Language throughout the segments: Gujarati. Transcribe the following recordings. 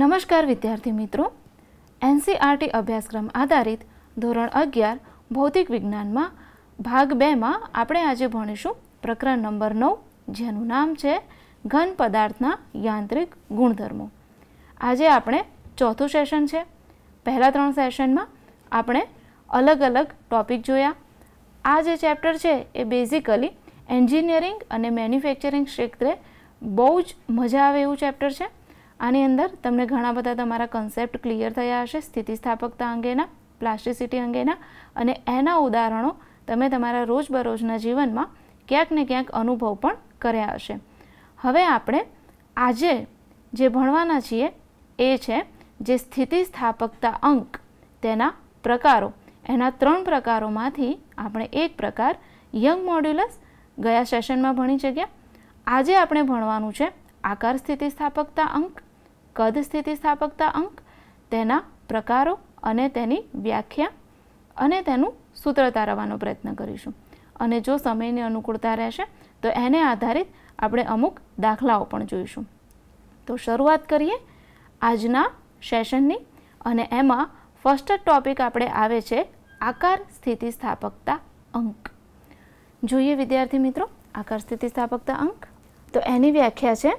નમસ્કાર વિદ્યાર્થી મિત્રો એનસીઆરટી અભ્યાસક્રમ આધારિત ધોરણ અગિયાર ભૌતિક વિજ્ઞાનમાં ભાગ બેમાં આપણે આજે ભણીશું પ્રકરણ નંબર નવ જેનું નામ છે ઘન પદાર્થના યાંત્રિક ગુણધર્મો આજે આપણે ચોથું સેશન છે પહેલાં ત્રણ સેશનમાં આપણે અલગ અલગ ટોપિક જોયા આ જે ચેપ્ટર છે એ બેઝિકલી એન્જિનિયરિંગ અને મેન્યુફેક્ચરિંગ ક્ષેત્રે બહુ જ મજા આવે એવું ચેપ્ટર છે આની અંદર તમને ઘણા બધા તમારા કન્સેપ્ટ ક્લિયર થયા હશે સ્થિતિસ્થાપકતા અંગેના પ્લાસ્ટિસિટી અંગેના અને એના ઉદાહરણો તમે તમારા રોજબરોજના જીવનમાં ક્યાંક ને ક્યાંક અનુભવ પણ કર્યા હશે હવે આપણે આજે જે ભણવાના છીએ એ છે જે સ્થિતિસ્થાપકતા અંક તેના પ્રકારો એના ત્રણ પ્રકારોમાંથી આપણે એક પ્રકાર યંગ મોડ્યુલસ ગયા સેશનમાં ભણી ચક્યા આજે આપણે ભણવાનું છે આકાર સ્થિતિસ્થાપકતા અંક કદ સ્થિતિસ્થાપકતા અંક તેના પ્રકારો અને તેની વ્યાખ્યા અને તેનું સૂત્ર તારવવાનો પ્રયત્ન કરીશું અને જો સમયની અનુકૂળતા રહેશે તો એને આધારિત આપણે અમુક દાખલાઓ પણ જોઈશું તો શરૂઆત કરીએ આજના સેશનની અને એમાં ફર્સ્ટ ટોપિક આપણે આવે છે આકાર સ્થિતિસ્થાપકતા અંક જોઈએ વિદ્યાર્થી મિત્રો આકાર સ્થિતિસ્થાપકતા અંક તો એની વ્યાખ્યા છે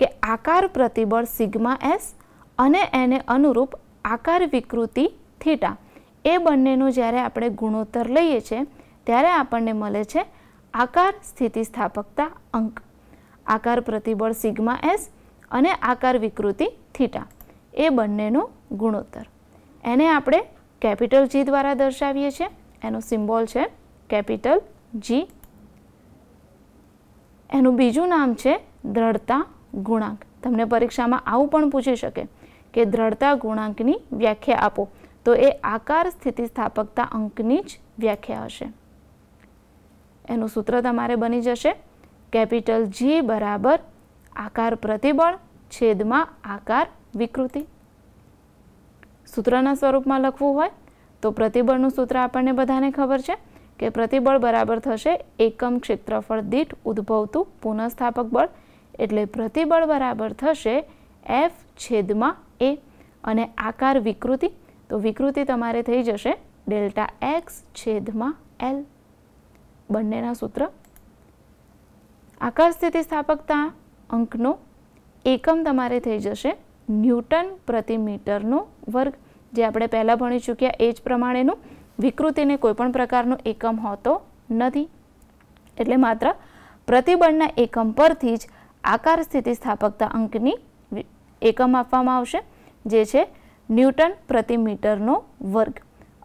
કે આકાર પ્રતિબળ સિગ્મા એસ અને એને અનુરૂપ આકાર વિકૃતિ થીટા એ બંનેનો જ્યારે આપણે ગુણોત્તર લઈએ છીએ ત્યારે આપણને મળે છે આકાર સ્થિતિસ્થાપકતા અંક આકાર પ્રતિબળ સિગ્મા એસ અને આકાર વિકૃતિ થીટા એ બંનેનો ગુણોત્તર એને આપણે કેપિટલ જી દ્વારા દર્શાવીએ છીએ એનો સિમ્બોલ છે કેપિટલ જી એનું બીજું નામ છે દ્રઢતા ગુણાંક તમને પરીક્ષામાં આવું પણ પૂછી શકે કે દ્રઢતા ગુણાંકની વ્યાખ્યા આપો તો એ આકાર સ્થિતિસ્થાપકતા અંકની જ વ્યાખ્યા હશે એનું સૂત્ર તમારે બની જશે કેપિટલ જી બરાબર આકાર પ્રતિબળ છેદમાં આકાર વિકૃતિ સૂત્રના સ્વરૂપમાં લખવું હોય તો પ્રતિબળનું સૂત્ર આપણને બધાને ખબર છે કે પ્રતિબળ બરાબર થશે એકમ ક્ષેત્રફળ દીઠ ઉદ્ભવતું પુનઃસ્થાપક બળ એટલે પ્રતિબળ બરાબર થશે એફ છેદમાં એ અને આકાર વિકૃતિ તો વિકૃતિ તમારે થઈ જશે ડેલ્ટા એક્સ છેદમાં એલ બંનેના સૂત્ર આકાર સ્થિતિસ્થાપકતા અંકનો એકમ તમારે થઈ જશે ન્યૂટન પ્રતિ મીટરનો વર્ગ જે આપણે પહેલાં ભણી ચૂક્યા એ જ પ્રમાણેનું વિકૃતિને કોઈપણ પ્રકારનો એકમ હોતો નથી એટલે માત્ર પ્રતિબળના એકમ પરથી જ આકાર સ્થિતિસ્થાપકતા અંકની એકમ આપવામાં આવશે જે છે ન્યૂટન પ્રતિ મીટરનો વર્ગ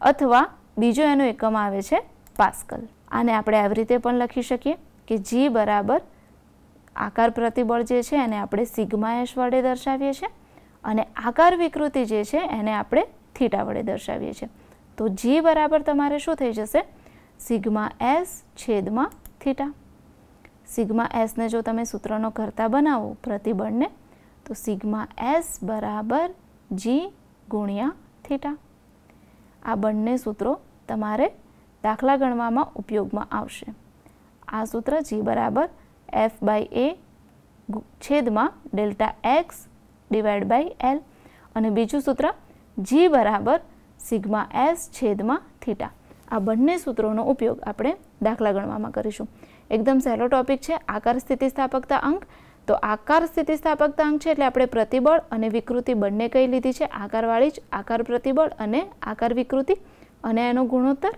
અથવા બીજો એનો એકમ આવે છે પાસ્કલ આને આપણે આવી રીતે પણ લખી શકીએ કે જી બરાબર આકાર પ્રતિબળ જે છે એને આપણે સિગ્મા એશ વડે દર્શાવીએ છીએ અને આકાર વિકૃતિ જે છે એને આપણે થીટા વડે દર્શાવીએ છીએ તો જી બરાબર તમારે શું થઈ જશે સિગ્મા એસ છેદમાં થીટા સિગ્મા એસને જો તમે સૂત્રનો કરતા બનાવો પ્રતિબળને તો સિગ્મા એસ બરાબર જી ગુણ્યા થેટા આ બંને સૂત્રો તમારે દાખલા ગણવામાં ઉપયોગમાં આવશે આ સૂત્ર જી બરાબર એફ બાય એ છેદમાં delta X divide by L અને બીજું સૂત્ર જી બરાબર સિગ્મા એસ છેદમાં થીટા આ બંને સૂત્રોનો ઉપયોગ આપણે દાખલા ગણવામાં કરીશું એકદમ સહેલો ટોપિક છે આકાર સ્થિતિસ્થાપકતા અંક તો આકાર સ્થિતિસ્થાપકતા અંક છે એટલે આપણે પ્રતિબળ અને વિકૃતિ બંને કઈ લીધી છે આકારવાળી જ આકાર પ્રતિબળ અને આકાર વિકૃતિ અને એનો ગુણોત્તર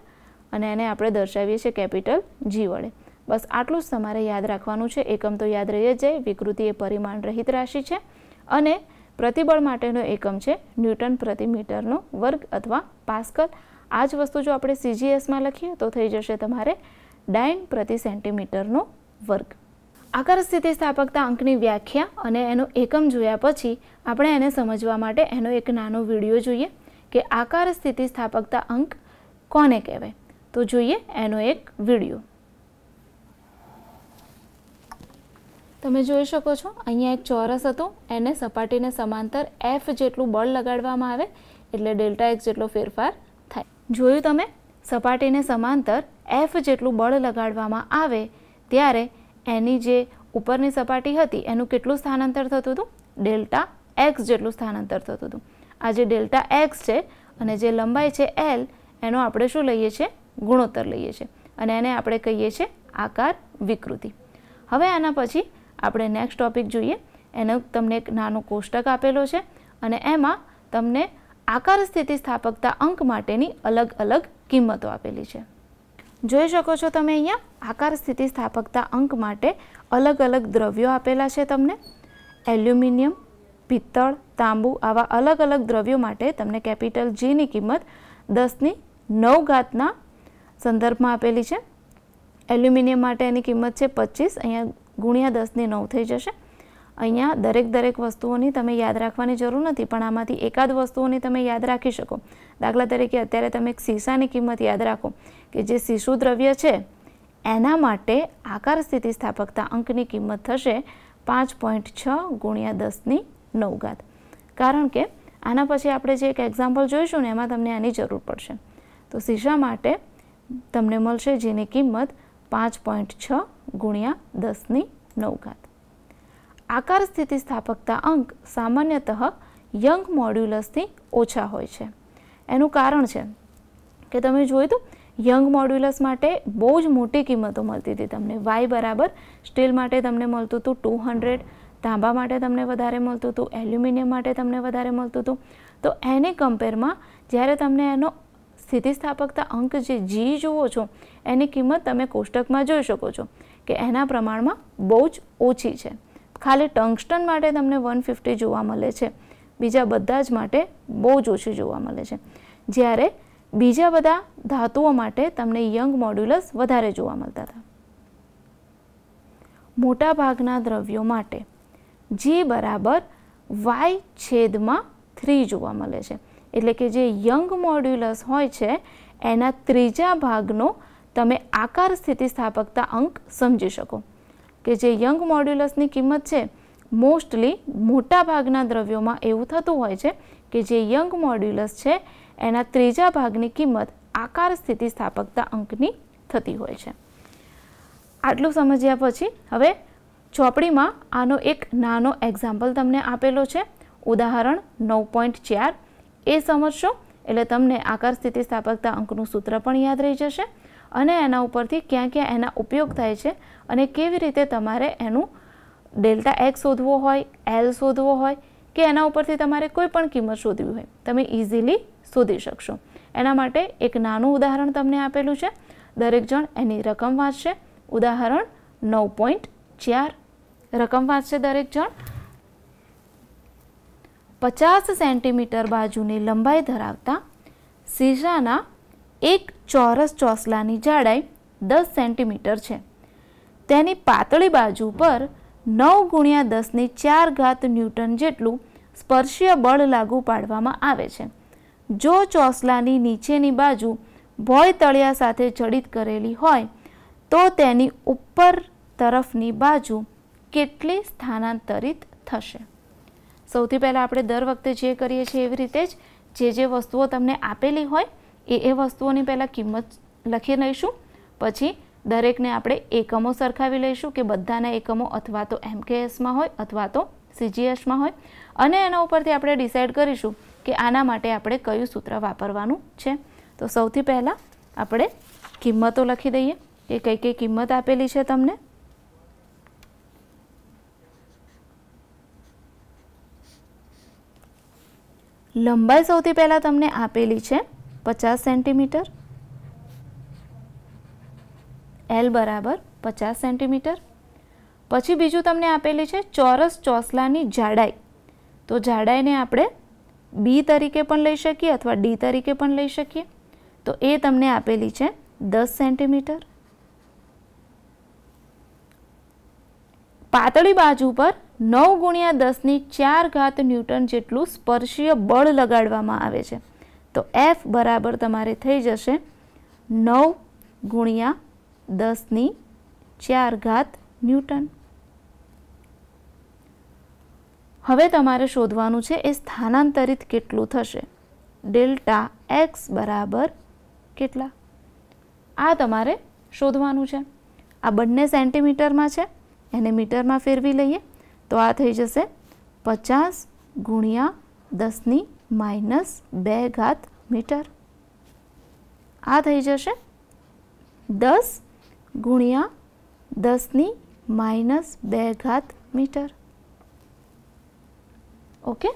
અને એને આપણે દર્શાવીએ છીએ કેપિટલ જી વડે બસ આટલું જ તમારે યાદ રાખવાનું છે એકમ તો યાદ રહી જ જાય વિકૃતિ એ પરિમાણ રહિત રાશિ છે અને પ્રતિબળ માટેનો એકમ છે ન્યૂટન પ્રતિ મીટરનો વર્ગ અથવા પાસ્કલ આ જ વસ્તુ જો આપણે સીજીએસમાં લખીએ તો થઈ જશે તમારે ડાઇન પ્રતિ સેન્ટીમીટરનો વર્ગ આકાર સ્થિતિસ્થાપકતા અંકની વ્યાખ્યા અને એનો એકમ જોયા પછી આપણે એને સમજવા માટે એનો એક નાનો વિડીયો જોઈએ કે આકાર સ્થિતિસ્થાપકતા અંક કોને કહેવાય તો જોઈએ એનો એક વિડીયો તમે જોઈ શકો છો અહીંયા એક ચોરસ હતો એને સપાટીને સમાંતર એફ જેટલું બળ લગાડવામાં આવે એટલે ડેલ્ટા એક્સ જેટલો ફેરફાર થાય જોયું તમે સપાટીને સમાંતર એફ જેટલું બળ લગાડવામાં આવે ત્યારે એની જે ઉપરની સપાટી હતી એનું કેટલું સ્થાનાંતર થતું હતું ડેલ્ટા એક્સ જેટલું સ્થાનાંતર થતું હતું આ જે ડેલ્ટા એક્સ છે અને જે લંબાઈ છે એલ એનો આપણે શું લઈએ છીએ ગુણોત્તર લઈએ છીએ અને એને આપણે કહીએ છીએ આકાર વિકૃતિ હવે આના પછી આપણે નેક્સ્ટ ટોપિક જોઈએ એનો તમને એક નાનો કોષ્ટક આપેલો છે અને એમાં તમને આકાર સ્થિતિસ્થાપકતા અંક માટેની અલગ અલગ કિંમતો આપેલી છે જોઈ શકો છો તમે અહીંયા આકાર સ્થિતિસ્થાપકતા અંક માટે અલગ અલગ દ્રવ્યો આપેલા છે તમને એલ્યુમિનિયમ પિત્તળ તાંબુ આવા અલગ અલગ દ્રવ્યો માટે તમને કેપિટલ જીની કિંમત દસની નવ ઘાતના સંદર્ભમાં આપેલી છે એલ્યુમિનિયમ માટે એની કિંમત છે પચીસ અહીંયા ગુણ્યા દસની નવ થઈ જશે અહીંયા દરેક દરેક વસ્તુઓની તમે યાદ રાખવાની જરૂર નથી પણ આમાંથી એકાદ વસ્તુઓની તમે યાદ રાખી શકો દાખલા તરીકે અત્યારે તમે એક શીશાની કિંમત યાદ રાખો કે જે શીશુ દ્રવ્ય છે એના માટે આકાર સ્થિતિસ્થાપકતા અંકની કિંમત થશે પાંચ પોઈન્ટ છ ગુણ્યા દસની નવઘાત કારણ કે આના પછી આપણે જે એક એક્ઝામ્પલ જોઈશું ને એમાં તમને આની જરૂર પડશે તો શીશા માટે તમને મળશે જેની કિંમત પાંચ પોઈન્ટ છ ગુણ્યા દસની નવઘાત આકાર સ્થિતિસ્થાપકતા અંક સામાન્યતઃ યંગ મોડ્યુલસથી ઓછા હોય છે એનું કારણ છે કે તમે જોયું હતું યંગ મોડ્યુલસ માટે બહુ જ મોટી કિંમતો મળતી હતી તમને વાય બરાબર સ્ટીલ માટે તમને મળતું હતું ટુ હંડ્રેડ તાંબા માટે તમને વધારે મળતું હતું એલ્યુમિનિયમ માટે તમને વધારે મળતું હતું તો એની કમ્પેરમાં જ્યારે તમને એનો સ્થિતિસ્થાપકતા અંક જે જી જુઓ છો એની કિંમત તમે કોષ્ટકમાં જોઈ શકો છો કે એના પ્રમાણમાં બહુ જ ઓછી છે ખાલી ટંગસ્ટન માટે તમને વન ફિફ્ટી જોવા મળે છે બીજા બધા જ માટે બહુ જ ઓછી જોવા મળે છે જ્યારે બીજા બધા ધાતુઓ માટે તમને યંગ મોડ્યુલસ વધારે જોવા મળતા હતા મોટાભાગના દ્રવ્યો માટે જી બરાબર વાય છેદમાં થ્રી જોવા મળે છે એટલે કે જે યંગ મોડ્યુલસ હોય છે એના ત્રીજા ભાગનો તમે આકાર સ્થિતિસ્થાપકતા અંક સમજી શકો કે જે યંગ મોડ્યુલસની કિંમત છે મોસ્ટલી મોટા ભાગના દ્રવ્યોમાં એવું થતું હોય છે કે જે યંગ મોડ્યુલસ છે એના ત્રીજા ભાગની કિંમત આકાર સ્થિતિસ્થાપકતા અંકની થતી હોય છે આટલું સમજ્યા પછી હવે ચોપડીમાં આનો એક નાનો એક્ઝામ્પલ તમને આપેલો છે ઉદાહરણ નવ પોઈન્ટ ચાર એ સમજશો એટલે તમને આકાર સ્થિતિસ્થાપકતા અંકનું સૂત્ર પણ યાદ રહી જશે અને એના ઉપરથી ક્યાં ક્યાં એના ઉપયોગ થાય છે અને કેવી રીતે તમારે એનું ડેલ્ટા એક્સ શોધવો હોય એલ શોધવો હોય કે એના ઉપરથી તમારે કોઈ પણ કિંમત શોધવી હોય તમે ઇઝીલી શોધી શકશો એના માટે એક નાનું ઉદાહરણ તમને આપેલું છે દરેક જણ એની રકમ વાંચશે ઉદાહરણ નવ પોઈન્ટ ચાર રકમ વાંચશે દરેક જણ પચાસ સેન્ટીમીટર બાજુની લંબાઈ ધરાવતા શીશાના એક ચોરસ ચોસલાની જાડાઈ દસ સેન્ટીમીટર છે તેની પાતળી બાજુ પર નવ ગુણ્યા દસની ચાર ઘાત ન્યૂટન જેટલું સ્પર્શીય બળ લાગુ પાડવામાં આવે છે જો ચોસલાની નીચેની બાજુ ભોય તળિયા સાથે જડિત કરેલી હોય તો તેની ઉપર તરફની બાજુ કેટલી સ્થાનાંતરિત થશે સૌથી પહેલાં આપણે દર વખતે જે કરીએ છીએ એવી રીતે જ જે જે વસ્તુઓ તમને આપેલી હોય એ એ વસ્તુઓની પહેલાં કિંમત લખી લઈશું પછી દરેકને આપણે એકમો સરખાવી લઈશું કે બધાના એકમો અથવા તો એમકેએસમાં હોય અથવા તો સીજીએસમાં હોય અને એના ઉપરથી આપણે ડિસાઇડ કરીશું કે આના માટે આપણે કયું સૂત્ર વાપરવાનું છે તો સૌથી પહેલાં આપણે કિંમતો લખી દઈએ કે કઈ કઈ કિંમત આપેલી છે તમને લંબાઈ સૌથી પહેલાં તમને આપેલી છે પચાસ સેન્ટીમીટર એલ બરાબર પચાસ સેન્ટીમીટર પછી બીજું તમને આપેલી છે ચોરસ ચોસલાની જાડાઈ તો જાડાઈને આપણે બી તરીકે પણ લઈ શકીએ અથવા ડી તરીકે પણ લઈ શકીએ તો એ તમને આપેલી છે દસ સેન્ટીમીટર પાતળી બાજુ પર નવ ગુણ્યા દસની ચાર ઘાત ન્યૂટન જેટલું સ્પર્શીય બળ લગાડવામાં આવે છે તો એફ બરાબર તમારે થઈ જશે નવ ગુણ્યા દસની ચાર ઘાત ન્યૂટન હવે તમારે શોધવાનું છે એ સ્થાનાંતરિત કેટલું થશે ડેલ્ટા એક્સ બરાબર કેટલા આ તમારે શોધવાનું છે આ બંને સેન્ટીમીટરમાં છે એને મીટરમાં ફેરવી લઈએ તો આ થઈ જશે પચાસ ગુણ્યા દસની માઇનસ બે ઘાત મીટર આ થઈ જશે દસ ગુણ્યા દસની માઇનસ બે ઘાત મીટર ઓકે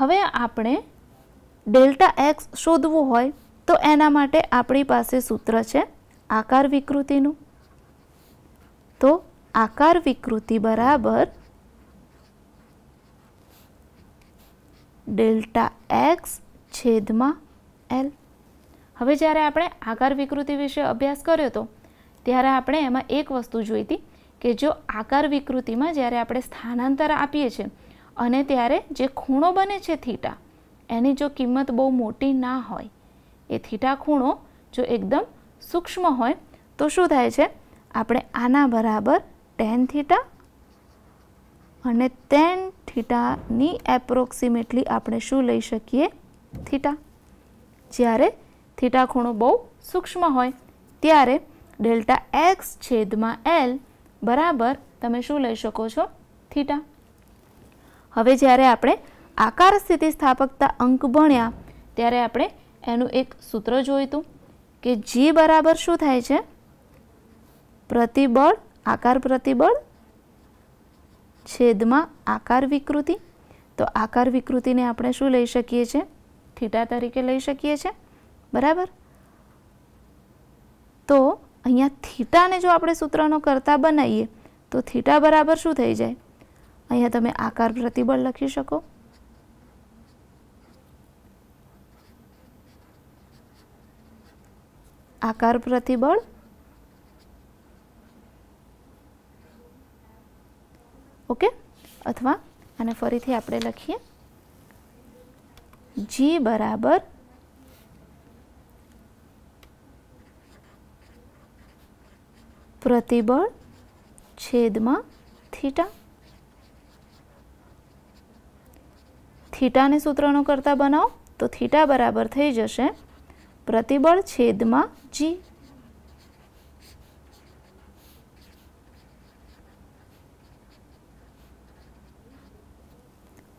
હવે આપણે ડેલ્ટા એક્સ શોધવું હોય તો એના માટે આપણી પાસે સૂત્ર છે આકાર વિકૃતિનું તો આકાર વિકૃતિ બરાબર ડેલ્ટા એક્સ છેદમાં એલ હવે જ્યારે આપણે આકાર વિકૃતિ વિશે અભ્યાસ કર્યો હતો ત્યારે આપણે એમાં એક વસ્તુ જોઈતી કે જો આકાર વિકૃતિમાં જ્યારે આપણે સ્થાનાંતર આપીએ છીએ અને ત્યારે જે ખૂણો બને છે થીટા એની જો કિંમત બહુ મોટી ના હોય એ થીટા ખૂણો જો એકદમ સૂક્ષ્મ હોય તો શું થાય છે આપણે આના બરાબર ટેન થીટા અને ટેન થીટાની એપ્રોક્સિમેટલી આપણે શું લઈ શકીએ થીટા જ્યારે થીટા ખૂણો બહુ સૂક્ષ્મ હોય ત્યારે ડેલ્ટા એક્સ છેદમાં એલ બરાબર તમે શું લઈ શકો છો થીટા હવે જ્યારે આપણે આકાર સ્થિતિસ્થાપકતા અંક ભણ્યા ત્યારે આપણે એનું એક સૂત્ર જોઈતું કે જી બરાબર શું થાય છે પ્રતિબળ આકાર પ્રતિબળ છેદમાં આકાર વિકૃતિ તો આકાર વિકૃતિને આપણે શું લઈ શકીએ છીએ થીટા તરીકે લઈ શકીએ છીએ બરાબર તો અહીંયા થીટાને જો આપણે સૂત્રનો કરતા બનાવીએ તો થીટા બરાબર શું થઈ જાય અહીંયા તમે આકાર પ્રતિબળ લખી શકો આકાર પ્રતિબળ ઓકે અથવા અને ફરીથી આપણે લખીએ જી બરાબર પ્રતિબળ છેદમાં થીટા થીટાને સૂત્રનો કરતા બનાવો તો થીટા બરાબર થઈ જશે પ્રતિબળ છેદમાં જી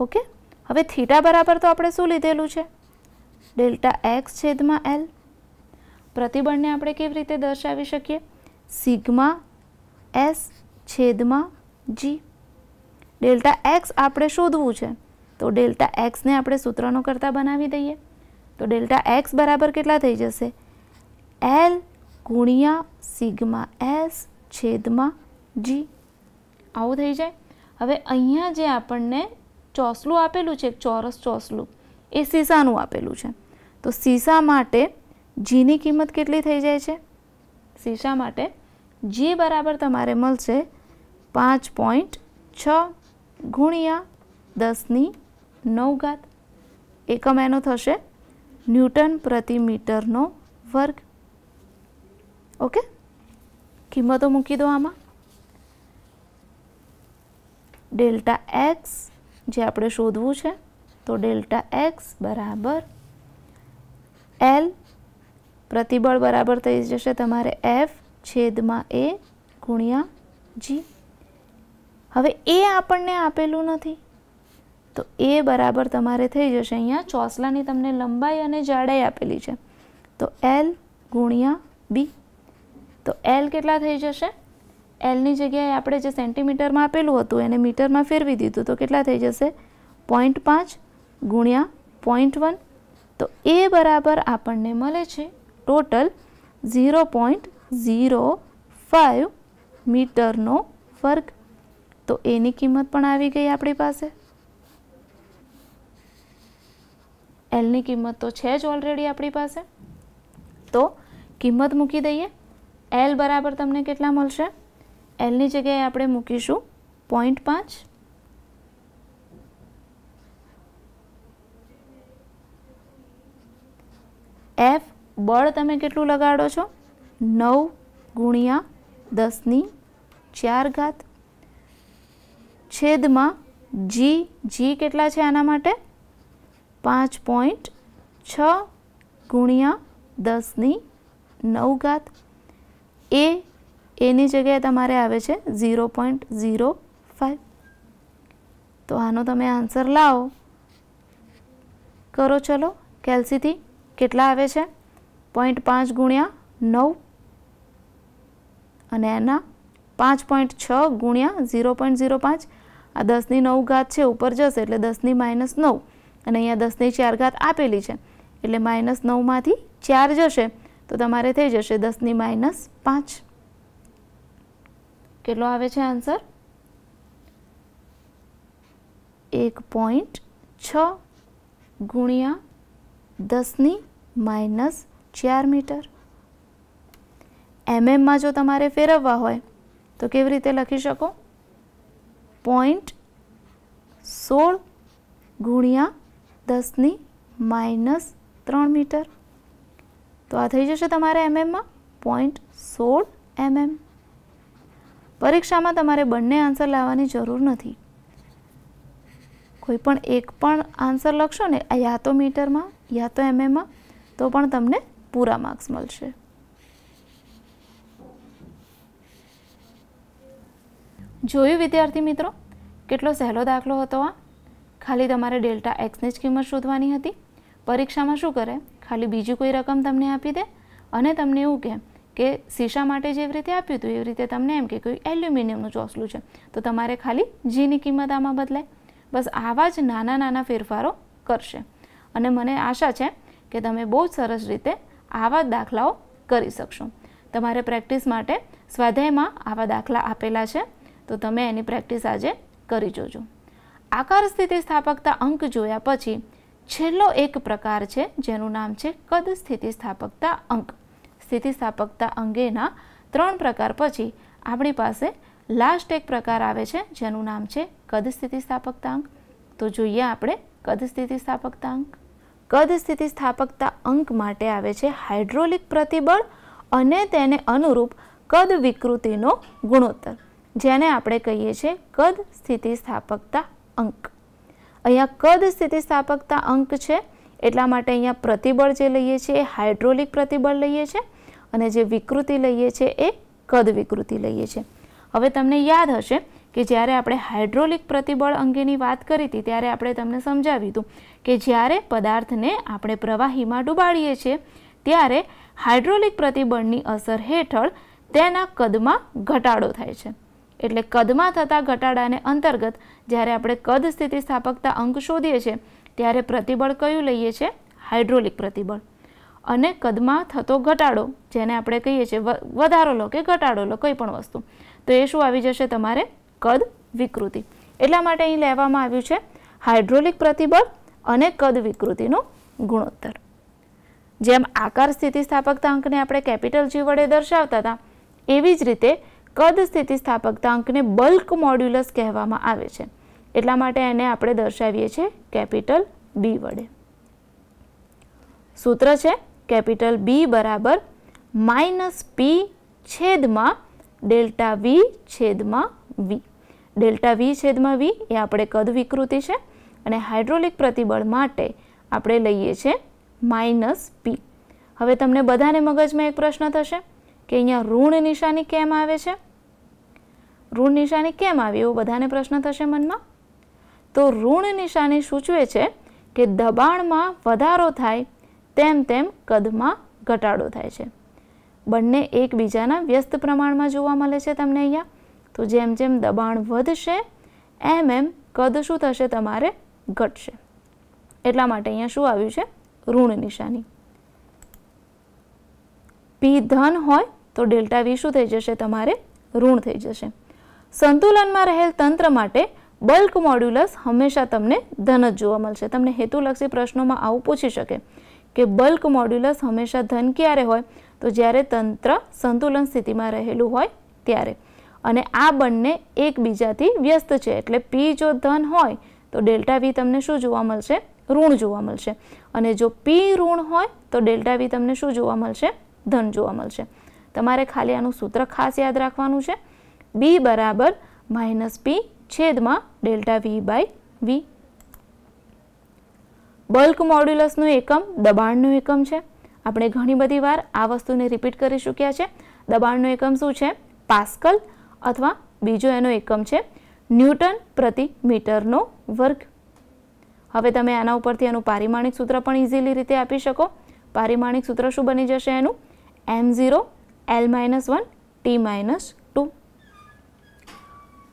ઓકે હવે થીટા બરાબર તો આપણે શું લીધેલું છે ડેલ્ટા એક્સ છેદમાં એલ પ્રતિબળને આપણે કેવી રીતે દર્શાવી શકીએ સિગ્મા એસ છેદમાં જી ડેલ્ટા એક્સ આપણે શોધવું છે તો ડેલ્ટા એક્સને આપણે સૂત્રનો કરતાં બનાવી દઈએ તો ડેલ્ટા એક્સ બરાબર કેટલા થઈ જશે એલ ગુણ્યા સિગ્મા એસ છેદમાં જી આવું થઈ જાય હવે અહીંયા જે આપણને ચોસલું આપેલું છે એક ચોરસ ચોસલું એ સીસાનું આપેલું છે તો સીસા માટે જીની કિંમત કેટલી થઈ જાય છે સીસા માટે જે બરાબર તમારે મળશે પાંચ પોઈન્ટ છ ગુણ્યા દસની નવ ઘાત એકમ એનો થશે ન્યૂટન પ્રતિ મીટરનો વર્ગ ઓકે કિંમતો મૂકી દો આમાં ડેલ્ટા એક્સ જે આપણે શોધવું છે તો ડેલ્ટા એક્સ બરાબર એલ પ્રતિબળ બરાબર થઈ જશે તમારે એફ છેદમાં એ ગુણ્યા જી હવે એ આપણને આપેલું નથી તો એ બરાબર તમારે થઈ જશે અહીંયા ચોસલાની તમને લંબાઈ અને જાડાઈ આપેલી છે તો એલ ગુણ્યા બી તો એલ કેટલા થઈ જશે એલની જગ્યાએ આપણે જે સેન્ટીમીટરમાં આપેલું હતું એને મીટરમાં ફેરવી દીધું તો કેટલા થઈ જશે પોઈન્ટ પાંચ ગુણ્યા પોઈન્ટ વન તો એ બરાબર આપણને મળે છે total zero point zero five મીટરનો વર્ગ તો એની કિંમત પણ આવી ગઈ આપણી પાસે એલની કિંમત તો છે જ ઓલરેડી આપણી પાસે તો કિંમત મૂકી દઈએ એલ બરાબર તમને કેટલા મળશે એલની જગ્યાએ આપણે મૂકીશું પોઈન્ટ પાંચ એફ બળ તમે કેટલું લગાડો છો નવ ગુણ્યા દસની ચાર ઘાત છેદમાં જી જી કેટલા છે આના માટે પાંચ પોઈન્ટ છ ગુણ્યા દસની નવ ઘાત એ એની જગ્યાએ તમારે આવે છે ઝીરો પોઈન્ટ ઝીરો ફાઇવ તો આનો તમે આન્સર લાવો કરો ચલો કેલ્સીથી કેટલા આવે છે પોઈન્ટ પાંચ ગુણ્યા નવ અને એના પાંચ પોઈન્ટ છ ગુણ્યા ઝીરો પોઈન્ટ ઝીરો પાંચ આ દસની નવ ઘાત છે ઉપર જશે એટલે દસની માઇનસ નવ અને અહીંયા દસની ચાર ઘાત આપેલી છે એટલે માઇનસ નવમાંથી ચાર જશે તો તમારે થઈ જશે દસની માઇનસ પાંચ કેટલો આવે છે આન્સર એક પોઈન્ટ છ ગુણ્યા દસની માઇનસ ચાર મીટર એમએમમાં જો તમારે ફેરવવા હોય તો કેવી રીતે લખી શકો પોઈન્ટ સોળ ગુણ્યા દસની માઇનસ ત્રણ મીટર તો આ થઈ જશે તમારે એમએમમાં પોઈન્ટ સોળ એમએમ પરીક્ષામાં તમારે બંને આન્સર લાવવાની જરૂર નથી કોઈ પણ એક પણ આન્સર લખશો ને યા તો મીટરમાં યા તો એમએમાં તો પણ તમને પૂરા માર્ક્સ મળશે જોયું વિદ્યાર્થી મિત્રો કેટલો સહેલો દાખલો હતો આ ખાલી તમારે ડેલ્ટા એક્સની જ કિંમત શોધવાની હતી પરીક્ષામાં શું કરે ખાલી બીજી કોઈ રકમ તમને આપી દે અને તમને એવું કહે કે શીશા માટે જેવી રીતે આપ્યું હતું એવી રીતે તમને એમ કે કોઈ એલ્યુમિનિયમનું ચોસલું છે તો તમારે ખાલી જીની કિંમત આમાં બદલાય બસ આવા જ નાના નાના ફેરફારો કરશે અને મને આશા છે કે તમે બહુ જ સરસ રીતે આવા દાખલાઓ કરી શકશો તમારે પ્રેક્ટિસ માટે સ્વાધ્યાયમાં આવા દાખલા આપેલા છે તો તમે એની પ્રેક્ટિસ આજે કરી જોજો આકાર સ્થિતિ સ્થાપકતા અંક જોયા પછી છેલ્લો એક પ્રકાર છે જેનું નામ છે કદ સ્થિતિ સ્થાપકતા અંક સ્થિતિ સ્થાપકતા અંગેના ત્રણ પ્રકાર પછી આપણી પાસે લાસ્ટ એક પ્રકાર આવે છે જેનું નામ છે કદ સ્થિતિસ્થાપકતા અંક તો જોઈએ આપણે કદ સ્થિતિ સ્થાપકતા અંક કદ સ્થિતિસ્થાપકતા અંક માટે આવે છે હાઇડ્રોલિક પ્રતિબળ અને તેને અનુરૂપ કદ વિકૃતિનો ગુણોત્તર જેને આપણે કહીએ છીએ કદ સ્થિતિસ્થાપકતા અંક અહીંયા કદ સ્થિતિસ્થાપકતા અંક છે એટલા માટે અહીંયા પ્રતિબળ જે લઈએ છીએ એ હાઇડ્રોલિક પ્રતિબળ લઈએ છીએ અને જે વિકૃતિ લઈએ છીએ એ કદ વિકૃતિ લઈએ છીએ હવે તમને યાદ હશે કે જ્યારે આપણે હાઇડ્રોલિક પ્રતિબળ અંગેની વાત કરી હતી ત્યારે આપણે તમને સમજાવ્યું હતું કે જ્યારે પદાર્થને આપણે પ્રવાહીમાં ડૂબાડીએ છીએ ત્યારે હાઇડ્રોલિક પ્રતિબળની અસર હેઠળ તેના કદમાં ઘટાડો થાય છે એટલે કદમાં થતા ઘટાડાને અંતર્ગત જ્યારે આપણે કદ સ્થિતિસ્થાપકતા અંક શોધીએ છીએ ત્યારે પ્રતિબળ કયું લઈએ છીએ હાઇડ્રોલિક પ્રતિબળ અને કદમાં થતો ઘટાડો જેને આપણે કહીએ છીએ વધારો લો કે ઘટાડો લો કોઈ પણ વસ્તુ તો એ શું આવી જશે તમારે કદ વિકૃતિ એટલા માટે અહીં લેવામાં આવ્યું છે હાઇડ્રોલિક પ્રતિબળ અને કદ વિકૃતિનું ગુણોત્તર જેમ આકાર સ્થિતિસ્થાપકતા અંકને આપણે કેપિટલ જી વડે દર્શાવતા હતા એવી જ રીતે કદ સ્થિતિસ્થાપકતા અંકને બલ્ક મોડ્યુલસ કહેવામાં આવે છે એટલા માટે એને આપણે દર્શાવીએ છીએ કેપિટલ બી વડે સૂત્ર છે કેપિટલ બી બરાબર માઇનસ પી છેદમાં ડેલ્ટા વી છેદમાં વી ડેલ્ટા વી છેદમાં વી એ આપણે કદ વિકૃતિ છે અને હાઇડ્રોલિક પ્રતિબળ માટે આપણે લઈએ છીએ માઇનસ પી હવે તમને બધાને મગજમાં એક પ્રશ્ન થશે કે અહીંયા ઋણ નિશાની કેમ આવે છે ઋણ નિશાની કેમ આવી એવો બધાને પ્રશ્ન થશે મનમાં તો ઋણ નિશાની સૂચવે છે કે દબાણમાં વધારો થાય તેમ તેમ કદમાં ઘટાડો થાય છે બંને એકબીજાના વ્યસ્ત પ્રમાણમાં જોવા મળે છે તમને અહીંયા તો જેમ જેમ દબાણ વધશે એમ એમ કદ શું થશે તમારે ઘટશે એટલા માટે અહીંયા શું આવ્યું છે ઋણ નિશાની પી ધન હોય તો ડેલ્ટા વી શું થઈ જશે તમારે ઋણ થઈ જશે સંતુલનમાં રહેલ તંત્ર માટે બલ્ક મોડ્યુલસ હંમેશા તમને ધન જ જોવા મળશે તમને હેતુલક્ષી પ્રશ્નોમાં આવું પૂછી શકે કે બલ્ક મોડ્યુલસ હંમેશા ધન ક્યારે હોય તો જ્યારે તંત્ર સંતુલન સ્થિતિમાં રહેલું હોય ત્યારે અને આ બંને એકબીજાથી વ્યસ્ત છે એટલે પી જો ધન હોય તો ડેલ્ટા વી તમને શું જોવા મળશે ઋણ જોવા મળશે અને જો પી ઋણ હોય તો ડેલ્ટા વી તમને શું જોવા મળશે ધન જોવા મળશે તમારે ખાલી આનું સૂત્ર ખાસ યાદ રાખવાનું છે બી બરાબર માઇનસ પી છેદમાં delta V by V bulk મોડ્યુલસનું એકમ દબાણનું એકમ છે આપણે ઘણી બધી વાર આ વસ્તુને રિપીટ કરી ચૂક્યા છે દબાણનું એકમ શું છે પાસ્કલ અથવા બીજો એનો એકમ છે ન્યૂટન પ્રતિ મીટરનો વર્ગ હવે તમે આના ઉપરથી એનું પારિમાણિક સૂત્ર પણ ઇઝીલી રીતે આપી શકો પારિમાણિક સૂત્ર શું બની જશે એનું M zero L minus one T minus two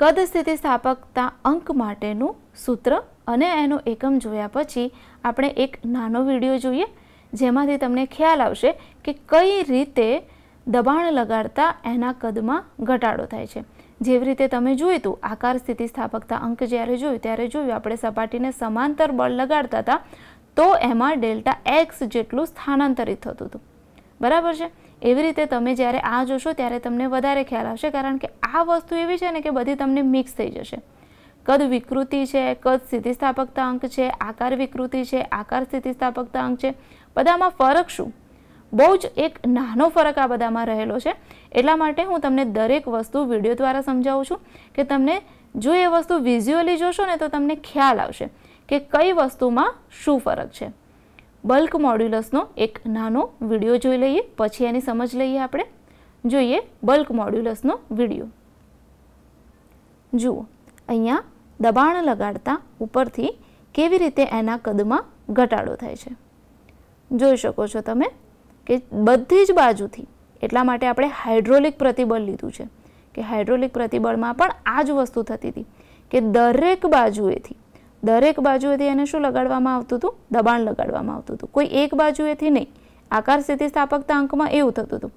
કદ સ્થિતિસ્થાપકતા અંક માટેનું સૂત્ર અને એનો એકમ જોયા પછી આપણે એક નાનો વિડીયો જોઈએ જેમાંથી તમને ખ્યાલ આવશે કે કઈ રીતે દબાણ લગાડતા એના કદમાં ઘટાડો થાય છે જેવી રીતે તમે જોયું હતું આકાર સ્થિતિસ્થાપકતા અંક જ્યારે જોયું ત્યારે જોયું આપણે સપાટીને સમાંતર બળ લગાડતા હતા તો એમાં ડેલ્ટા એક્સ જેટલું સ્થાનાંતરિત થતું હતું બરાબર છે એવી રીતે તમે જ્યારે આ જોશો ત્યારે તમને વધારે ખ્યાલ આવશે કારણ કે આ વસ્તુ એવી છે ને કે બધી તમને મિક્સ થઈ જશે કદ વિકૃતિ છે કદ સ્થિતિસ્થાપકતા અંક છે આકાર વિકૃતિ છે આકાર સ્થિતિસ્થાપકતા અંક છે બધામાં ફરક શું બહુ જ એક નાનો ફરક આ બધામાં રહેલો છે એટલા માટે હું તમને દરેક વસ્તુ વિડીયો દ્વારા સમજાવું છું કે તમને જો એ વસ્તુ વિઝ્યુઅલી જોશો ને તો તમને ખ્યાલ આવશે કે કઈ વસ્તુમાં શું ફરક છે બલ્ક મોડ્યુલસનો એક નાનો વિડીયો જોઈ લઈએ પછી એની સમજ લઈએ આપણે જોઈએ બલ્ક મોડ્યુલસનો વિડીયો જુઓ અહીંયા દબાણ લગાડતા ઉપરથી કેવી રીતે એના કદમાં ઘટાડો થાય છે જોઈ શકો છો તમે કે બધી જ બાજુથી એટલા માટે આપણે હાઇડ્રોલિક પ્રતિબળ લીધું છે કે હાઇડ્રોલિક પ્રતિબળમાં પણ આ જ વસ્તુ થતી હતી કે દરેક બાજુએથી દરેક બાજુએથી એને શું લગાડવામાં આવતું હતું દબાણ લગાડવામાં આવતું હતું કોઈ એક બાજુએથી નહીં આકાર સ્થિતિસ્થાપકતા અંકમાં એવું થતું હતું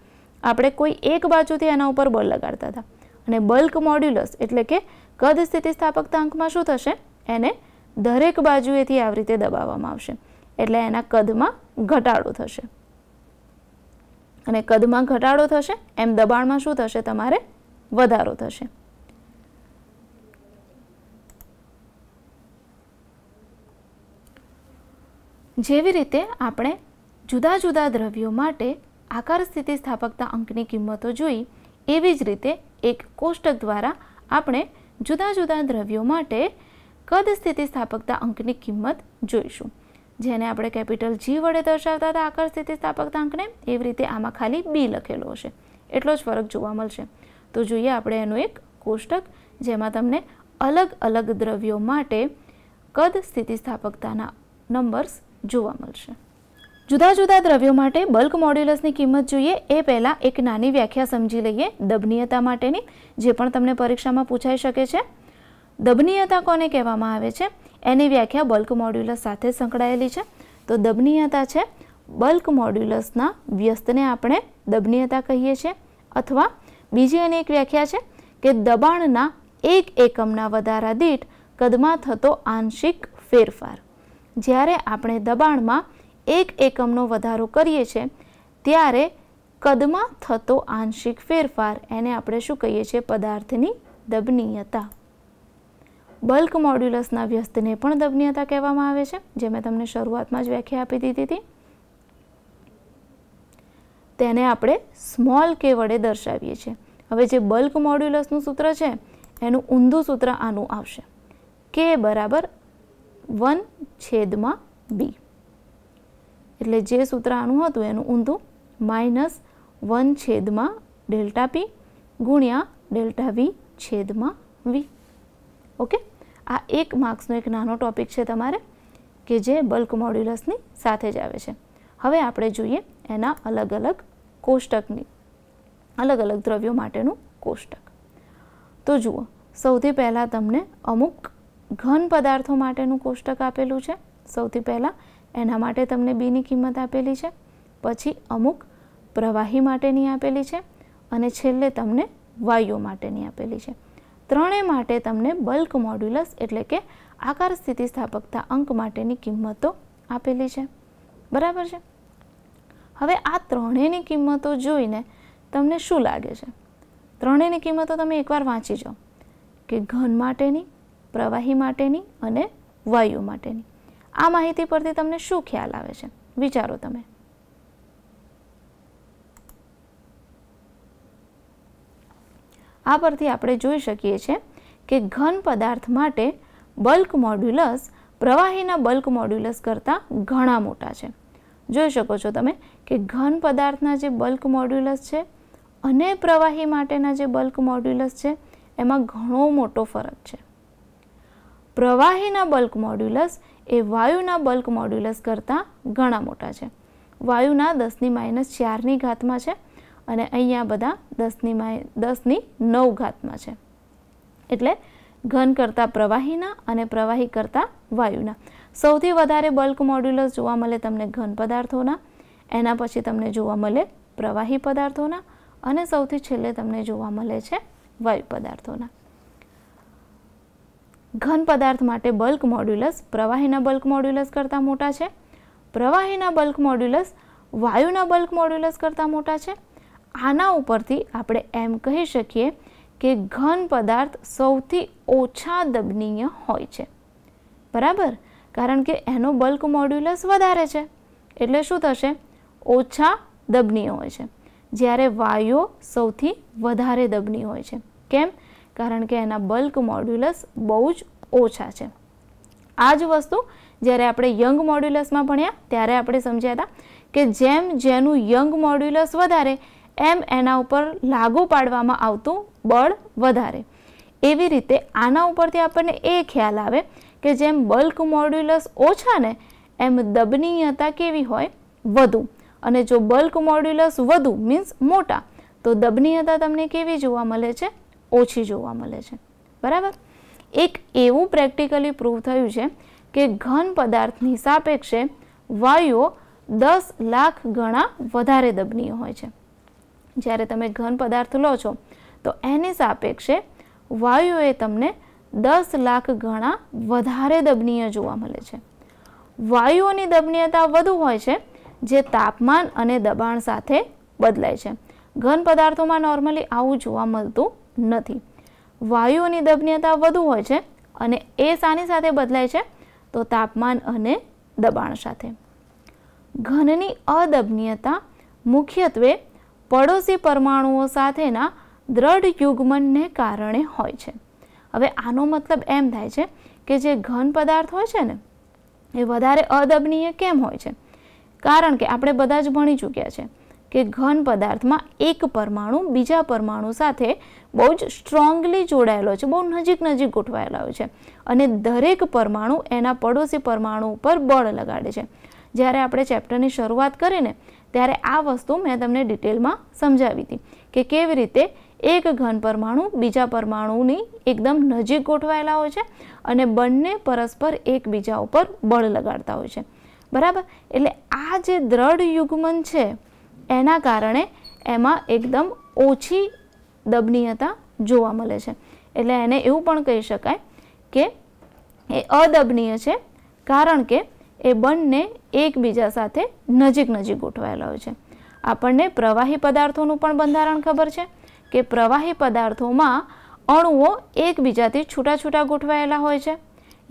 આપણે કોઈ એક બાજુથી એના ઉપર બળ લગાડતા હતા અને બલ્ક મોડ્યુલસ એટલે કે કદ સ્થિતિસ્થાપકતા અંકમાં શું થશે એને દરેક બાજુએથી આવી રીતે દબાવવામાં આવશે એટલે એના કદમાં ઘટાડો થશે અને કદમાં ઘટાડો થશે એમ દબાણમાં શું થશે તમારે વધારો થશે જેવી રીતે આપણે જુદા જુદા દ્રવ્યો માટે આકાર સ્થિતિસ્થાપકતા અંકની કિંમતો જોઈ એવી જ રીતે એક કોષ્ટક દ્વારા આપણે જુદા જુદા દ્રવ્યો માટે કદ સ્થિતિસ્થાપકતા અંકની કિંમત જોઈશું જેને આપણે કેપિટલ જી વડે દર્શાવતા હતા આકાર સ્થિતિસ્થાપકતા અંકને એવી રીતે આમાં ખાલી બી લખેલો હશે એટલો જ ફરક જોવા મળશે તો જોઈએ આપણે એનું એક કોષ્ટક જેમાં તમને અલગ અલગ દ્રવ્યો માટે કદ સ્થિતિસ્થાપકતાના નંબર્સ જોવા મળશે જુદા જુદા દ્રવ્યો માટે બલ્ક મોડ્યુલસની કિંમત જોઈએ એ પહેલાં એક નાની વ્યાખ્યા સમજી લઈએ દબનીયતા માટેની જે પણ તમને પરીક્ષામાં પૂછાઈ શકે છે દબનીયતા કોને કહેવામાં આવે છે એની વ્યાખ્યા બલ્ક મોડ્યુલસ સાથે સંકળાયેલી છે તો દબનીયતા છે બલ્ક મોડ્યુલસના વ્યસ્તને આપણે દબનીયતા કહીએ છીએ અથવા બીજી એની એક વ્યાખ્યા છે કે દબાણના એક એકમના વધારા દીઠ કદમાં થતો આંશિક ફેરફાર જ્યારે આપણે દબાણમાં એક એકમનો વધારો કરીએ છીએ ત્યારે કદમાં થતો આંશિક ફેરફાર એને આપણે શું કહીએ છીએ પદાર્થની દબનીયતા બલ્ક મોડ્યુલસના વ્યસ્તને પણ દબનીયતા કહેવામાં આવે છે જે મેં તમને શરૂઆતમાં જ વ્યાખ્યા આપી દીધી હતી તેને આપણે સ્મોલ કે વડે દર્શાવીએ છીએ હવે જે બલ્ક મોડ્યુલસનું સૂત્ર છે એનું ઊંધું સૂત્ર આનું આવશે કે બરાબર વન છેદમાં બી એટલે જે સૂત્ર આનું હતું એનું ઊંધું માઇનસ વન છેદમાં ડેલ્ટા પી ગુણ્યા ડેલ્ટા વી છેદમાં વી ઓકે આ એક માર્ક્સનો એક નાનો ટોપિક છે તમારે કે જે બલ્ક મોડ્યુલસની સાથે જ આવે છે હવે આપણે જોઈએ એના અલગ અલગ કોષ્ટકની અલગ અલગ દ્રવ્યો માટેનું કોષ્ટક તો જુઓ સૌથી પહેલાં તમને અમુક ઘન પદાર્થો માટેનું કોષ્ટક આપેલું છે સૌથી પહેલાં એના માટે તમને બીની કિંમત આપેલી છે પછી અમુક પ્રવાહી માટેની આપેલી છે અને છેલ્લે તમને વાયુઓ માટેની આપેલી છે ત્રણેય માટે તમને બલ્ક મોડ્યુલસ એટલે કે આકાર સ્થિતિસ્થાપકતા અંક માટેની કિંમતો આપેલી છે બરાબર છે હવે આ ત્રણેયની કિંમતો જોઈને તમને શું લાગે છે ત્રણેયની કિંમતો તમે એકવાર વાંચી જાઓ કે ઘન માટેની પ્રવાહી માટેની અને વાયુ માટેની આ માહિતી પરથી તમને શું ખ્યાલ આવે છે વિચારો તમે આ પરથી આપણે જોઈ શકીએ છીએ કે ઘન પદાર્થ માટે બલ્ક મોડ્યુલસ પ્રવાહીના બલ્ક મોડ્યુલસ કરતાં ઘણા મોટા છે જોઈ શકો છો તમે કે ઘન પદાર્થના જે બલ્ક મોડ્યુલસ છે અને પ્રવાહી માટેના જે બલ્ક મોડ્યુલસ છે એમાં ઘણો મોટો ફરક છે પ્રવાહીના બલ્ક મોડ્યુલસ એ વાયુના બલ્ક મોડ્યુલસ કરતાં ઘણા મોટા છે વાયુના દસની માઇનસ ચારની ઘાતમાં છે અને અહીંયા બધા દસની માય દસની નવ ઘાતમાં છે એટલે ઘન કરતાં પ્રવાહીના અને પ્રવાહી કરતાં વાયુના સૌથી વધારે બલ્ક મોડ્યુલસ જોવા મળે તમને ઘન પદાર્થોના એના પછી તમને જોવા મળે પ્રવાહી પદાર્થોના અને સૌથી છેલ્લે તમને જોવા મળે છે વાયુ પદાર્થોના ઘન પદાર્થ માટે બલ્ક મોડ્યુલસ પ્રવાહીના બલ્ક મોડ્યુલસ કરતાં મોટા છે પ્રવાહીના બલ્ક મોડ્યુલસ વાયુના બલ્ક મોડ્યુલસ કરતાં મોટા છે આના ઉપરથી આપણે એમ કહી શકીએ કે ઘન પદાર્થ સૌથી ઓછા દબનીય હોય છે બરાબર કારણ કે એનો બલ્ક મોડ્યુલસ વધારે છે એટલે શું થશે ઓછા દબનીય હોય છે જ્યારે વાયુઓ સૌથી વધારે દબનીય હોય છે કેમ કારણ કે એના બલ્ક મોડ્યુલસ બહુ જ ઓછા છે આ જ વસ્તુ જ્યારે આપણે યંગ મોડ્યુલસમાં ભણ્યા ત્યારે આપણે સમજ્યા હતા કે જેમ જેનું યંગ મોડ્યુલસ વધારે એમ એના ઉપર લાગુ પાડવામાં આવતું બળ વધારે એવી રીતે આના ઉપરથી આપણને એ ખ્યાલ આવે કે જેમ બલ્ક મોડ્યુલસ ઓછા ને એમ દબનીયતા કેવી હોય વધુ અને જો બલ્ક મોડ્યુલસ વધુ મીન્સ મોટા તો દબનીયતા તમને કેવી જોવા મળે છે ઓછી જોવા મળે છે બરાબર એક એવું પ્રેક્ટિકલી પ્રૂવ થયું છે કે ઘન પદાર્થની સાપેક્ષે વાયુઓ દસ લાખ ગણા વધારે દબનીય હોય છે જ્યારે તમે ઘન પદાર્થ લો છો તો એની સાપેક્ષે વાયુએ તમને દસ લાખ ગણા વધારે દબનીય જોવા મળે છે વાયુઓની દબનીયતા વધુ હોય છે જે તાપમાન અને દબાણ સાથે બદલાય છે ઘન પદાર્થોમાં નોર્મલી આવું જોવા મળતું નથી વાયુઓની દબનીયતા વધુ હોય છે અને એ સાની સાથે બદલાય છે તો તાપમાન અને દબાણ સાથે ઘનની અદબનીયતા મુખ્યત્વે પડોશી પરમાણુઓ સાથેના દ્રઢ યુગ્મનને કારણે હોય છે હવે આનો મતલબ એમ થાય છે કે જે ઘન પદાર્થ હોય છે ને એ વધારે અદબનીય કેમ હોય છે કારણ કે આપણે બધા જ ભણી ચૂક્યા છે કે ઘન પદાર્થમાં એક પરમાણુ બીજા પરમાણુ સાથે બહુ જ સ્ટ્રોંગલી જોડાયેલો છે બહુ નજીક નજીક ગોઠવાયેલો છે અને દરેક પરમાણુ એના પડોશી પરમાણુ ઉપર બળ લગાડે છે જ્યારે આપણે ચેપ્ટરની શરૂઆત કરીને ત્યારે આ વસ્તુ મેં તમને ડિટેલમાં સમજાવી હતી કે કેવી રીતે એક ઘન પરમાણુ બીજા પરમાણુની એકદમ નજીક ગોઠવાયેલા હોય છે અને બંને પરસ્પર એકબીજા ઉપર બળ લગાડતા હોય છે બરાબર એટલે આ જે દ્રઢ યુગ્મન છે એના કારણે એમાં એકદમ ઓછી દબનીયતા જોવા મળે છે એટલે એને એવું પણ કહી શકાય કે એ અદબનીય છે કારણ કે એ બંને એકબીજા સાથે નજીક નજીક ગોઠવાયેલા હોય છે આપણને પ્રવાહી પદાર્થોનું પણ બંધારણ ખબર છે કે પ્રવાહી પદાર્થોમાં અણુઓ એકબીજાથી છૂટા છૂટા ગોઠવાયેલા હોય છે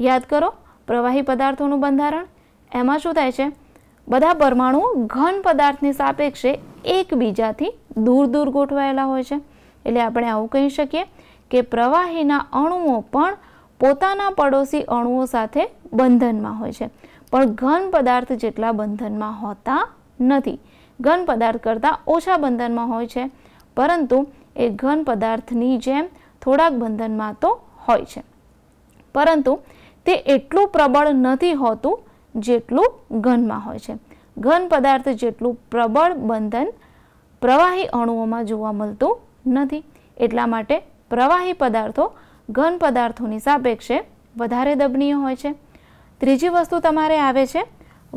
યાદ કરો પ્રવાહી પદાર્થોનું બંધારણ એમાં શું થાય છે બધા પરમાણુ ઘન પદાર્થની સાપેક્ષે એકબીજાથી દૂર દૂર ગોઠવાયેલા હોય છે એટલે આપણે આવું કહી શકીએ કે પ્રવાહીના અણુઓ પણ પોતાના પડોશી અણુઓ સાથે બંધનમાં હોય છે પણ ઘન પદાર્થ જેટલા બંધનમાં હોતા નથી ઘન પદાર્થ કરતાં ઓછા બંધનમાં હોય છે પરંતુ એ ઘન પદાર્થની જેમ થોડાક બંધનમાં તો હોય છે પરંતુ તે એટલું પ્રબળ નથી હોતું જેટલું ઘનમાં હોય છે ઘન પદાર્થ જેટલું પ્રબળ બંધન પ્રવાહી અણુઓમાં જોવા મળતું નથી એટલા માટે પ્રવાહી પદાર્થો ઘન પદાર્થોની સાપેક્ષે વધારે દબનીય હોય છે ત્રીજી વસ્તુ તમારે આવે છે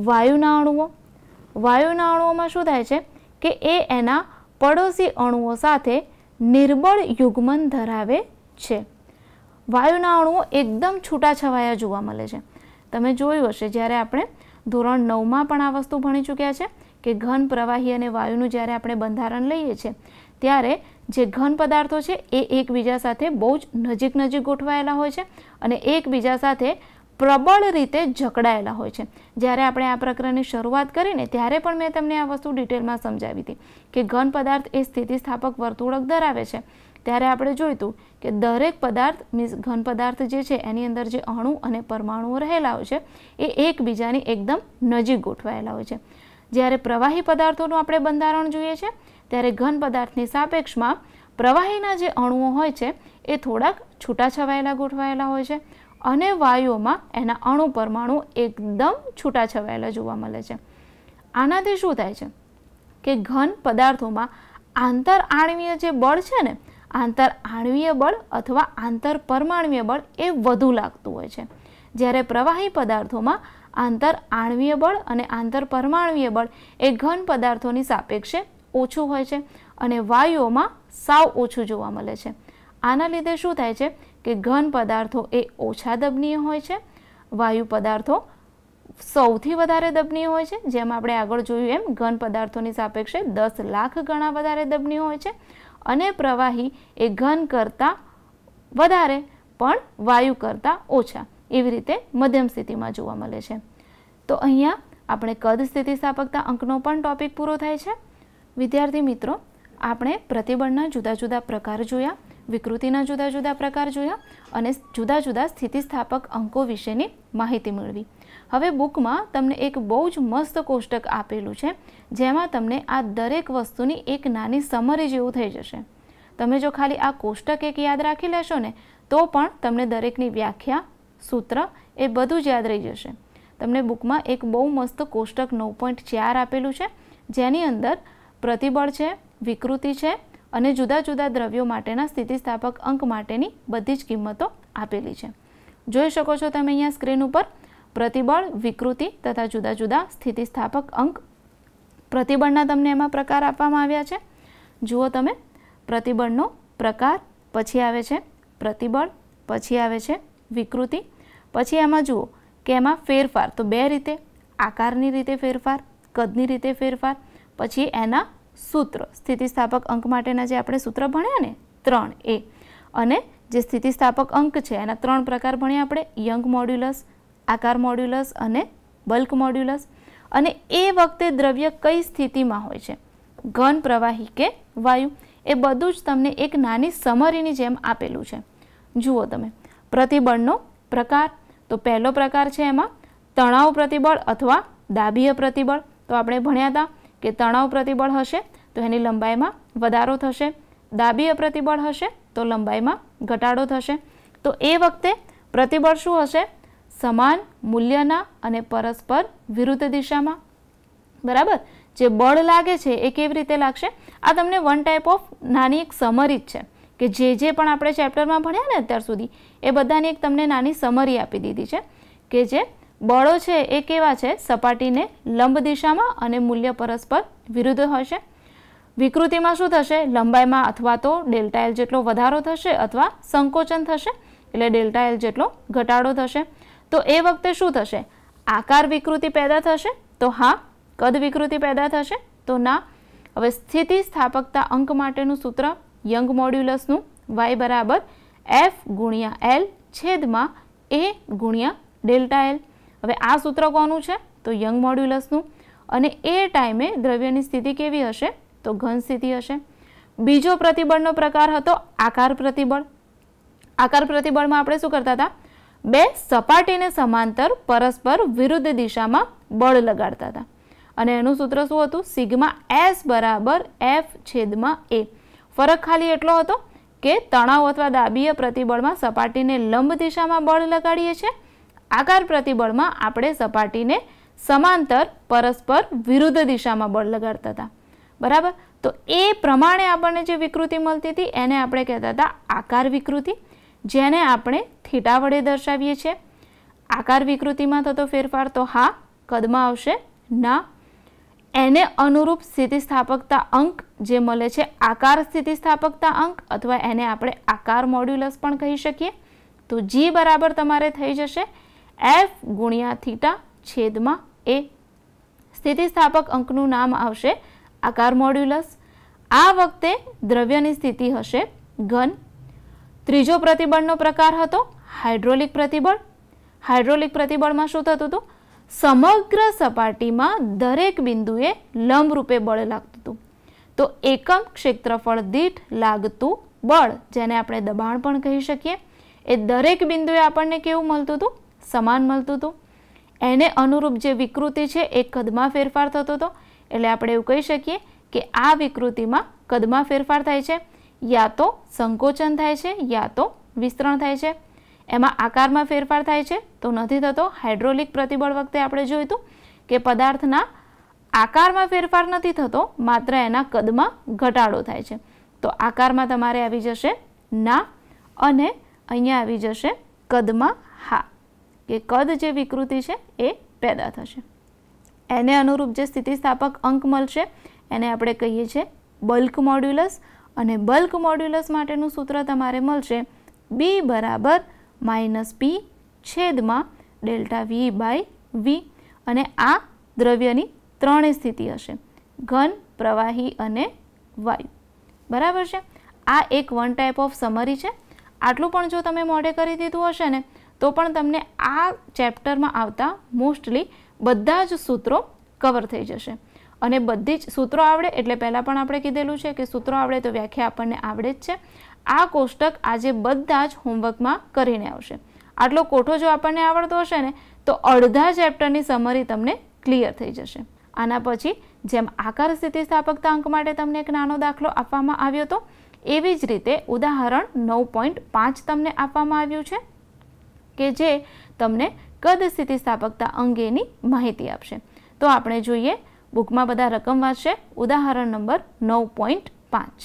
વાયુના અણુઓ વાયુના અણુઓમાં શું થાય છે કે એ એના પડોશી અણુઓ સાથે નિર્બળ યુગ્મન ધરાવે છે વાયુના અણુઓ એકદમ છૂટાછવાયા જોવા મળે છે તમે જોયું હશે જ્યારે આપણે ધોરણ નવમાં પણ આ વસ્તુ ભણી ચૂક્યા છે કે ઘન પ્રવાહી અને વાયુનું જ્યારે આપણે બંધારણ લઈએ છીએ ત્યારે જે ઘન પદાર્થો છે એ એકબીજા સાથે બહુ જ નજીક નજીક ગોઠવાયેલા હોય છે અને એકબીજા સાથે પ્રબળ રીતે જકડાયેલા હોય છે જ્યારે આપણે આ પ્રકરણની શરૂઆત કરીને ત્યારે પણ મેં તમને આ વસ્તુ ડિટેલમાં સમજાવી હતી કે ઘન પદાર્થ એ સ્થિતિસ્થાપક વર્તુળક ધરાવે છે ત્યારે આપણે જોઈતું કે દરેક પદાર્થ મીન્સ ઘન પદાર્થ જે છે એની અંદર જે અણુ અને પરમાણુઓ રહેલા હોય છે એ એકબીજાની એકદમ નજીક ગોઠવાયેલા હોય છે જ્યારે પ્રવાહી પદાર્થોનું આપણે બંધારણ જોઈએ છે ત્યારે ઘન પદાર્થની સાપેક્ષમાં પ્રવાહીના જે અણુઓ હોય છે એ થોડાક છૂટાછવાયેલા ગોઠવાયેલા હોય છે અને વાયુઓમાં એના અણુ પરમાણુ એકદમ છૂટાછવાયેલા જોવા મળે છે આનાથી શું થાય છે કે ઘન પદાર્થોમાં આંતર આણવીય જે બળ છે ને આંતર આણવીય બળ અથવા આંતર પરમાણવીય બળ એ વધુ લાગતું હોય છે જ્યારે પ્રવાહી પદાર્થોમાં આંતર આણવીય બળ અને આંતર પરમાણવીય બળ એ ઘન પદાર્થોની સાપેક્ષે ઓછું હોય છે અને વાયુઓમાં સાવ ઓછું જોવા મળે છે આના લીધે શું થાય છે કે ઘન પદાર્થો એ ઓછા દબનીય હોય છે વાયુ પદાર્થો સૌથી વધારે દબનીય હોય છે જેમ આપણે આગળ જોયું એમ ઘન પદાર્થોની સાપેક્ષે દસ લાખ ગણા વધારે દબનીય હોય છે અને પ્રવાહી એ ઘન કરતાં વધારે પણ વાયુ કરતાં ઓછા એવી રીતે મધ્યમ સ્થિતિમાં જોવા મળે છે તો અહીંયા આપણે કદ સ્થિતિસ્થાપકતા અંકનો પણ ટોપિક પૂરો થાય છે વિદ્યાર્થી મિત્રો આપણે પ્રતિબળના જુદા જુદા પ્રકાર જોયા વિકૃતિના જુદા જુદા પ્રકાર જોયા અને જુદા જુદા સ્થિતિસ્થાપક અંકો વિશેની માહિતી મેળવી હવે બુકમાં તમને એક બહુ જ મસ્ત કોષ્ટક આપેલું છે જેમાં તમને આ દરેક વસ્તુની એક નાની સમરી જેવું થઈ જશે તમે જો ખાલી આ કોષ્ટક એક યાદ રાખી લેશો ને તો પણ તમને દરેકની વ્યાખ્યા સૂત્ર એ બધું જ યાદ રહી જશે તમને બુકમાં એક બહુ મસ્ત કોષ્ટક નવ પોઈન્ટ ચાર આપેલું છે જેની અંદર પ્રતિબળ છે વિકૃતિ છે અને જુદા જુદા દ્રવ્યો માટેના સ્થિતિસ્થાપક અંક માટેની બધી જ કિંમતો આપેલી છે જોઈ શકો છો તમે અહીંયા સ્ક્રીન ઉપર પ્રતિબળ વિકૃતિ તથા જુદા જુદા સ્થિતિસ્થાપક અંક પ્રતિબળના તમને એમાં પ્રકાર આપવામાં આવ્યા છે જુઓ તમે પ્રતિબળનો પ્રકાર પછી આવે છે પ્રતિબળ પછી આવે છે વિકૃતિ પછી એમાં જુઓ કે એમાં ફેરફાર તો બે રીતે આકારની રીતે ફેરફાર કદની રીતે ફેરફાર પછી એના સૂત્ર સ્થિતિસ્થાપક અંક માટેના જે આપણે સૂત્ર ભણ્યા ને ત્રણ એ અને જે સ્થિતિસ્થાપક અંક છે એના ત્રણ પ્રકાર ભણ્યા આપણે યંગ મોડ્યુલસ આકાર મોડ્યુલસ અને બલ્ક મોડ્યુલસ અને એ વખતે દ્રવ્ય કઈ સ્થિતિમાં હોય છે ઘન પ્રવાહી કે વાયુ એ બધું જ તમને એક નાની સમરીની જેમ આપેલું છે જુઓ તમે પ્રતિબળનો પ્રકાર તો પહેલો પ્રકાર છે એમાં તણાવ પ્રતિબળ અથવા દાભીય પ્રતિબળ તો આપણે ભણ્યા હતા કે તણાવ પ્રતિબળ હશે તો એની લંબાઈમાં વધારો થશે દાબીય પ્રતિબળ હશે તો લંબાઈમાં ઘટાડો થશે તો એ વખતે પ્રતિબળ શું હશે સમાન મૂલ્યના અને પરસ્પર વિરુદ્ધ દિશામાં બરાબર જે બળ લાગે છે એ કેવી રીતે લાગશે આ તમને વન ટાઈપ ઓફ નાની એક સમરી જ છે કે જે જે પણ આપણે ચેપ્ટરમાં ભણ્યા ને અત્યાર સુધી એ બધાની એક તમને નાની સમરી આપી દીધી છે કે જે બળો છે એ કેવા છે સપાટીને લંબ દિશામાં અને મૂલ્ય પરસ્પર વિરુદ્ધ હશે વિકૃતિમાં શું થશે લંબાઈમાં અથવા તો ડેલ્ટા જેટલો વધારો થશે અથવા સંકોચન થશે એટલે ડેલ્ટા એલ જેટલો ઘટાડો થશે તો એ વખતે શું થશે આકાર વિકૃતિ પેદા થશે તો હા કદ વિકૃતિ પેદા થશે તો ના હવે સ્થિતિ સ્થાપકતા અંક માટેનું સૂત્ર યંગ મોડ્યુલસનું વાય બરાબર એફ ગુણ્યા એલ છેદમાં એ ગુણ્યા ડેલ્ટા એલ હવે આ સૂત્ર કોનું છે તો યંગ મોડ્યુલસનું અને એ ટાઈમે દ્રવ્યની સ્થિતિ કેવી હશે તો ઘન સ્થિતિ હશે બીજો પ્રતિબળનો પ્રકાર હતો આકાર પ્રતિબળ આકાર પ્રતિબળમાં આપણે શું કરતા હતા બે સપાટીને સમાંતર પરસ્પર વિરુદ્ધ દિશામાં બળ લગાડતા હતા અને એનું સૂત્ર શું હતું સિગમા એસ બરાબર એફ છેદમાં એ ફરક ખાલી એટલો હતો કે તણાવ અથવા દાબીય પ્રતિબળમાં સપાટીને લંબ દિશામાં બળ લગાડીએ છીએ આકાર પ્રતિબળમાં આપણે સપાટીને સમાંતર પરસ્પર વિરુદ્ધ દિશામાં બળ લગાડતા હતા બરાબર તો એ પ્રમાણે આપણને જે વિકૃતિ મળતી હતી એને આપણે કહેતા હતા આકાર વિકૃતિ જેને આપણે થીટા વડે દર્શાવીએ છીએ આકાર વિકૃતિમાં થતો ફેરફાર તો હા કદમાં આવશે ના એને અનુરૂપ સ્થિતિસ્થાપકતા અંક જે મળે છે આકાર સ્થિતિસ્થાપકતા અંક અથવા એને આપણે આકાર મોડ્યુલસ પણ કહી શકીએ તો જી બરાબર તમારે થઈ જશે એફ ગુણ્યા થીટા છેદમાં એ સ્થિતિસ્થાપક અંકનું નામ આવશે આકાર મોડ્યુલસ આ વખતે દ્રવ્યની સ્થિતિ હશે ઘન ત્રીજો પ્રતિબળનો પ્રકાર હતો હાઇડ્રોલિક પ્રતિબળ હાઇડ્રોલિક પ્રતિબળમાં શું થતું હતું સમગ્ર સપાટીમાં દરેક બિંદુએ લંબરૂપે બળ લાગતું હતું તો એકમ ક્ષેત્રફળ દીઠ લાગતું બળ જેને આપણે દબાણ પણ કહી શકીએ એ દરેક બિંદુએ આપણને કેવું મળતું હતું સમાન મળતું હતું એને અનુરૂપ જે વિકૃતિ છે એ કદમાં ફેરફાર થતો હતો એટલે આપણે એવું કહી શકીએ કે આ વિકૃતિમાં કદમાં ફેરફાર થાય છે યા તો સંકોચન થાય છે યા તો વિસ્તરણ થાય છે એમાં આકારમાં ફેરફાર થાય છે તો નથી થતો હાઇડ્રોલિક પ્રતિબળ વખતે આપણે જોયું કે પદાર્થના આકારમાં ફેરફાર નથી થતો માત્ર એના કદમાં ઘટાડો થાય છે તો આકારમાં તમારે આવી જશે ના અને અહીંયા આવી જશે કદમાં હા કે કદ જે વિકૃતિ છે એ પેદા થશે એને અનુરૂપ જે સ્થિતિસ્થાપક અંક મળશે એને આપણે કહીએ છીએ બલ્ક મોડ્યુલસ અને બલ્ક મોડ્યુલસ માટેનું સૂત્ર તમારે મળશે બી બરાબર માઇનસ પી છેદમાં ડેલ્ટા વી બાય વી અને આ દ્રવ્યની ત્રણેય સ્થિતિ હશે ઘન પ્રવાહી અને વાયુ બરાબર છે આ એક વન ટાઈપ ઓફ સમરી છે આટલું પણ જો તમે મોડે કરી દીધું હશે ને તો પણ તમને આ ચેપ્ટરમાં આવતા મોસ્ટલી બધા જ સૂત્રો કવર થઈ જશે અને બધી જ સૂત્રો આવડે એટલે પહેલાં પણ આપણે કીધેલું છે કે સૂત્રો આવડે તો વ્યાખ્યા આપણને આવડે જ છે આ કોષ્ટક આજે બધા જ હોમવર્કમાં કરીને આવશે આટલો કોઠો જો આપણને આવડતો હશે ને તો અડધા ચેપ્ટરની સમરી તમને ક્લિયર થઈ જશે આના પછી જેમ આકાર સ્થિતિસ્થાપકતા અંક માટે તમને એક નાનો દાખલો આપવામાં આવ્યો હતો એવી જ રીતે ઉદાહરણ નવ પોઈન્ટ પાંચ તમને આપવામાં આવ્યું છે કે જે તમને કદ સ્થિતિસ્થાપકતા અંગેની માહિતી આપશે તો આપણે જોઈએ બુકમાં બધા રકમ વાંચશે ઉદાહરણ નંબર નવ પોઈન્ટ પાંચ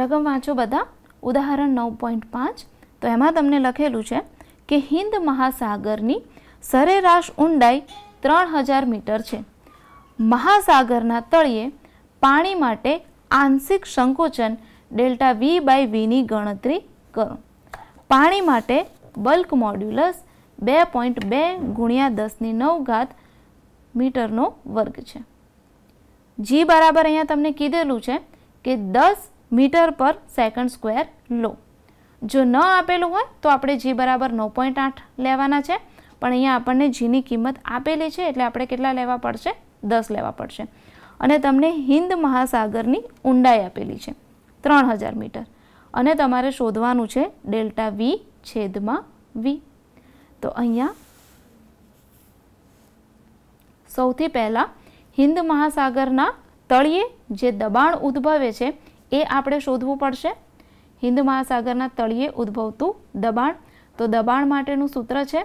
રકમ વાંચો બધા ઉદાહરણ નવ પોઈન્ટ પાંચ તો એમાં તમને લખેલું છે કે હિન્દ મહાસાગરની સરેરાશ ઊંડાઈ ત્રણ હજાર મીટર છે મહાસાગરના તળિયે પાણી માટે આંશિક સંકોચન ડેલ્ટા વી બાય વીની ગણતરી કરો પાણી માટે બલ્ક મોડ્યુલસ બે પોઈન્ટ બે ગુણ્યા દસની નવ ઘાત મીટરનો વર્ગ છે જી બરાબર અહીંયા તમને કીધેલું છે કે દસ મીટર પર સેકન્ડ સ્ક્વેર લો જો ન આપેલું હોય તો આપણે જી બરાબર નવ પોઈન્ટ આઠ લેવાના છે પણ અહીંયા આપણને જીની કિંમત આપેલી છે એટલે આપણે કેટલા લેવા પડશે દસ લેવા પડશે અને તમને હિન્દ મહાસાગરની ઊંડાઈ આપેલી છે ત્રણ હજાર મીટર અને તમારે શોધવાનું છે ડેલ્ટા વી છેદમાં વી તો અહીંયા સૌથી પહેલાં હિન્દ મહાસાગરના તળિયે જે દબાણ ઉદ્ભવે છે એ આપણે શોધવું પડશે હિન્દ મહાસાગરના તળિયે ઉદ્ભવતું દબાણ તો દબાણ માટેનું સૂત્ર છે